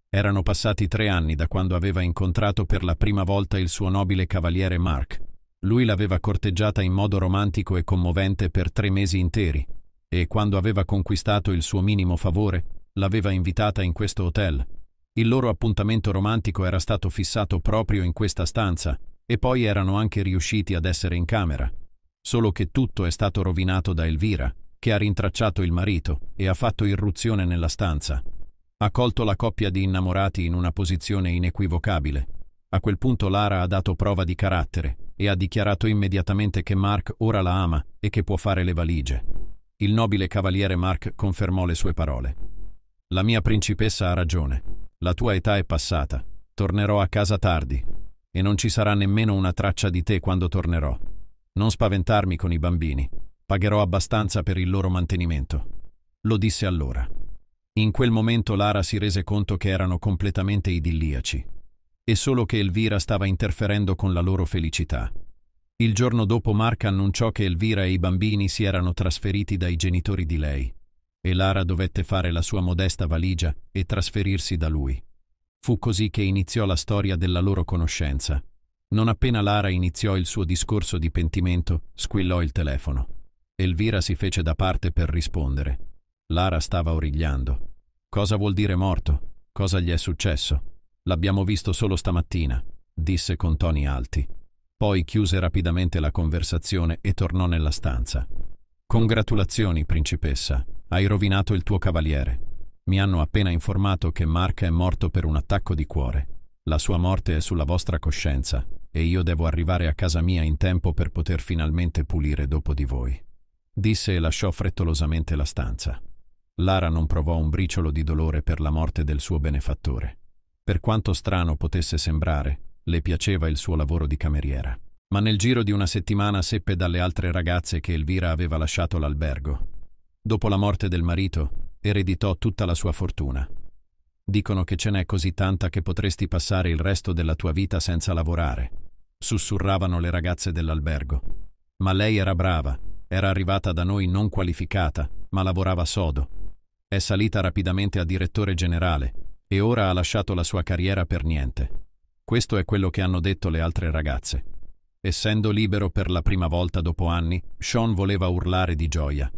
Erano passati tre anni da quando aveva incontrato per la prima volta il suo nobile cavaliere Mark. Lui l'aveva corteggiata in modo romantico e commovente per tre mesi interi, e quando aveva conquistato il suo minimo favore, l'aveva invitata in questo hotel. Il loro appuntamento romantico era stato fissato proprio in questa stanza, e poi erano anche riusciti ad essere in camera. Solo che tutto è stato rovinato da Elvira, che ha rintracciato il marito e ha fatto irruzione nella stanza. Ha colto la coppia di innamorati in una posizione inequivocabile. A quel punto Lara ha dato prova di carattere e ha dichiarato immediatamente che Mark ora la ama e che può fare le valigie. Il nobile cavaliere Mark confermò le sue parole. La mia principessa ha ragione. La tua età è passata. Tornerò a casa tardi. E non ci sarà nemmeno una traccia di te quando tornerò. Non spaventarmi con i bambini. Pagherò abbastanza per il loro mantenimento. Lo disse allora. In quel momento Lara si rese conto che erano completamente idilliaci e solo che Elvira stava interferendo con la loro felicità. Il giorno dopo Mark annunciò che Elvira e i bambini si erano trasferiti dai genitori di lei e Lara dovette fare la sua modesta valigia e trasferirsi da lui. Fu così che iniziò la storia della loro conoscenza. Non appena Lara iniziò il suo discorso di pentimento, squillò il telefono. Elvira si fece da parte per rispondere. Lara stava origliando. Cosa vuol dire morto? Cosa gli è successo? L'abbiamo visto solo stamattina, disse con toni alti. Poi chiuse rapidamente la conversazione e tornò nella stanza. Congratulazioni, principessa, hai rovinato il tuo cavaliere. Mi hanno appena informato che Mark è morto per un attacco di cuore. La sua morte è sulla vostra coscienza e io devo arrivare a casa mia in tempo per poter finalmente pulire dopo di voi disse e lasciò frettolosamente la stanza. Lara non provò un briciolo di dolore per la morte del suo benefattore. Per quanto strano potesse sembrare, le piaceva il suo lavoro di cameriera. Ma nel giro di una settimana seppe dalle altre ragazze che Elvira aveva lasciato l'albergo. Dopo la morte del marito, ereditò tutta la sua fortuna. Dicono che ce n'è così tanta che potresti passare il resto della tua vita senza lavorare, sussurravano le ragazze dell'albergo. Ma lei era brava era arrivata da noi non qualificata, ma lavorava sodo. È salita rapidamente a direttore generale e ora ha lasciato la sua carriera per niente. Questo è quello che hanno detto le altre ragazze. Essendo libero per la prima volta dopo anni, Sean voleva urlare di gioia.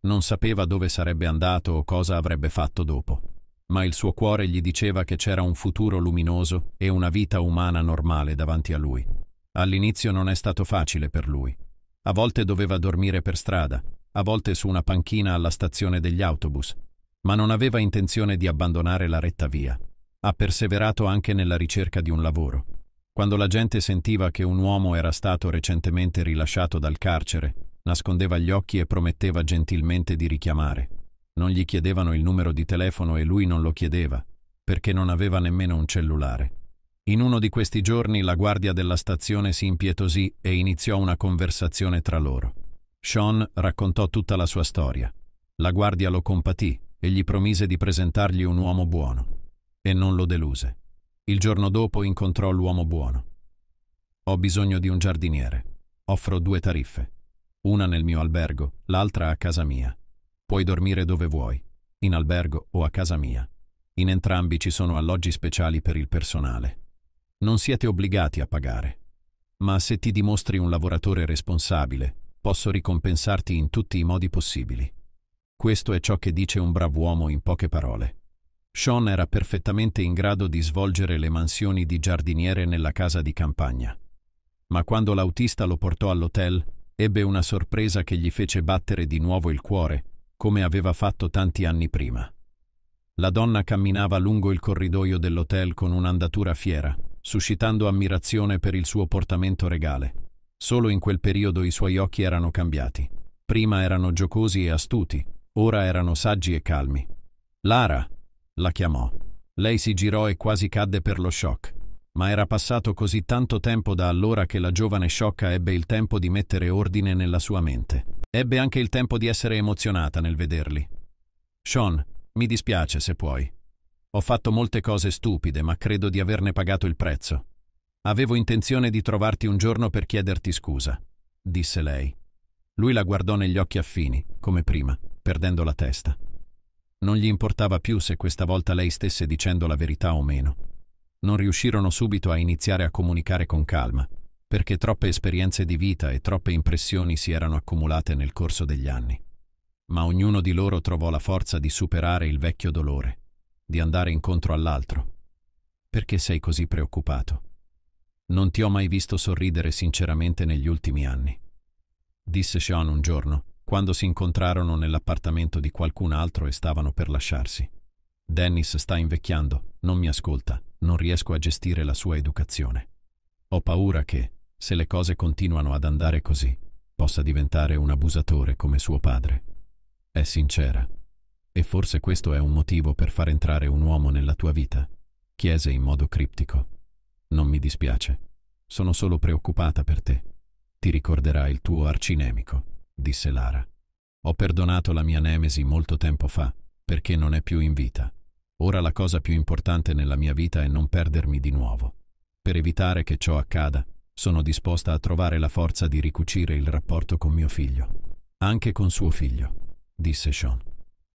Non sapeva dove sarebbe andato o cosa avrebbe fatto dopo, ma il suo cuore gli diceva che c'era un futuro luminoso e una vita umana normale davanti a lui. All'inizio non è stato facile per lui. A volte doveva dormire per strada, a volte su una panchina alla stazione degli autobus, ma non aveva intenzione di abbandonare la retta via. Ha perseverato anche nella ricerca di un lavoro. Quando la gente sentiva che un uomo era stato recentemente rilasciato dal carcere, nascondeva gli occhi e prometteva gentilmente di richiamare. Non gli chiedevano il numero di telefono e lui non lo chiedeva, perché non aveva nemmeno un cellulare. In uno di questi giorni la guardia della stazione si impietosì e iniziò una conversazione tra loro. Sean raccontò tutta la sua storia. La guardia lo compatì e gli promise di presentargli un uomo buono. E non lo deluse. Il giorno dopo incontrò l'uomo buono. Ho bisogno di un giardiniere. Offro due tariffe. Una nel mio albergo, l'altra a casa mia. Puoi dormire dove vuoi, in albergo o a casa mia. In entrambi ci sono alloggi speciali per il personale. Non siete obbligati a pagare, ma se ti dimostri un lavoratore responsabile, posso ricompensarti in tutti i modi possibili. Questo è ciò che dice un brav'uomo in poche parole. Sean era perfettamente in grado di svolgere le mansioni di giardiniere nella casa di campagna. Ma quando l'autista lo portò all'hotel, ebbe una sorpresa che gli fece battere di nuovo il cuore, come aveva fatto tanti anni prima. La donna camminava lungo il corridoio dell'hotel con un'andatura fiera, suscitando ammirazione per il suo portamento regale. Solo in quel periodo i suoi occhi erano cambiati. Prima erano giocosi e astuti, ora erano saggi e calmi. Lara, la chiamò. Lei si girò e quasi cadde per lo shock, ma era passato così tanto tempo da allora che la giovane sciocca ebbe il tempo di mettere ordine nella sua mente. Ebbe anche il tempo di essere emozionata nel vederli. Sean, mi dispiace se puoi. Ho fatto molte cose stupide, ma credo di averne pagato il prezzo. Avevo intenzione di trovarti un giorno per chiederti scusa, disse lei. Lui la guardò negli occhi affini, come prima, perdendo la testa. Non gli importava più se questa volta lei stesse dicendo la verità o meno. Non riuscirono subito a iniziare a comunicare con calma, perché troppe esperienze di vita e troppe impressioni si erano accumulate nel corso degli anni. Ma ognuno di loro trovò la forza di superare il vecchio dolore di andare incontro all'altro. Perché sei così preoccupato? Non ti ho mai visto sorridere sinceramente negli ultimi anni. Disse Sean un giorno, quando si incontrarono nell'appartamento di qualcun altro e stavano per lasciarsi. Dennis sta invecchiando, non mi ascolta, non riesco a gestire la sua educazione. Ho paura che, se le cose continuano ad andare così, possa diventare un abusatore come suo padre. È sincera, e forse questo è un motivo per far entrare un uomo nella tua vita, chiese in modo criptico. Non mi dispiace, sono solo preoccupata per te. Ti ricorderà il tuo arcinemico, disse Lara. Ho perdonato la mia nemesi molto tempo fa, perché non è più in vita. Ora la cosa più importante nella mia vita è non perdermi di nuovo. Per evitare che ciò accada, sono disposta a trovare la forza di ricucire il rapporto con mio figlio. Anche con suo figlio, disse Sean.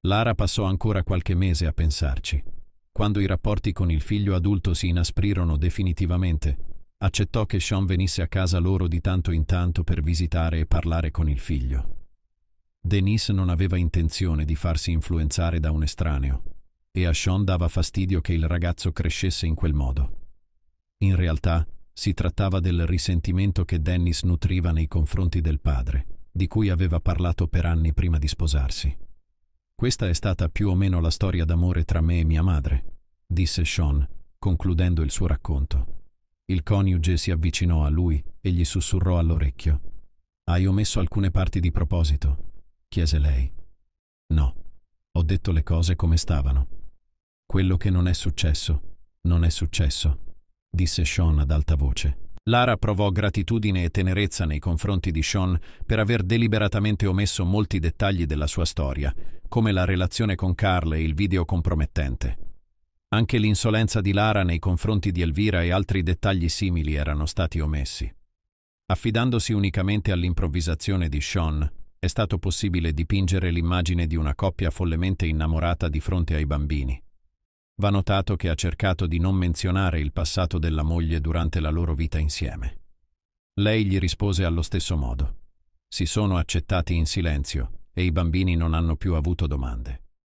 Lara passò ancora qualche mese a pensarci. Quando i rapporti con il figlio adulto si inasprirono definitivamente, accettò che Sean venisse a casa loro di tanto in tanto per visitare e parlare con il figlio. Denise non aveva intenzione di farsi influenzare da un estraneo, e a Sean dava fastidio che il ragazzo crescesse in quel modo. In realtà si trattava del risentimento che Dennis nutriva nei confronti del padre, di cui aveva parlato per anni prima di sposarsi. Questa è stata più o meno la storia d'amore tra me e mia madre, disse Sean, concludendo il suo racconto. Il coniuge si avvicinò a lui e gli sussurrò all'orecchio. Hai omesso alcune parti di proposito? chiese lei. No, ho detto le cose come stavano. Quello che non è successo, non è successo, disse Sean ad alta voce. Lara provò gratitudine e tenerezza nei confronti di Sean per aver deliberatamente omesso molti dettagli della sua storia, come la relazione con Carl e il video compromettente. Anche l'insolenza di Lara nei confronti di Elvira e altri dettagli simili erano stati omessi. Affidandosi unicamente all'improvvisazione di Sean, è stato possibile dipingere l'immagine di una coppia follemente innamorata di fronte ai bambini. Va notato che ha cercato di non menzionare il passato della moglie durante la loro vita insieme. Lei gli rispose allo stesso modo. Si sono accettati in silenzio e i bambini non hanno più avuto domande.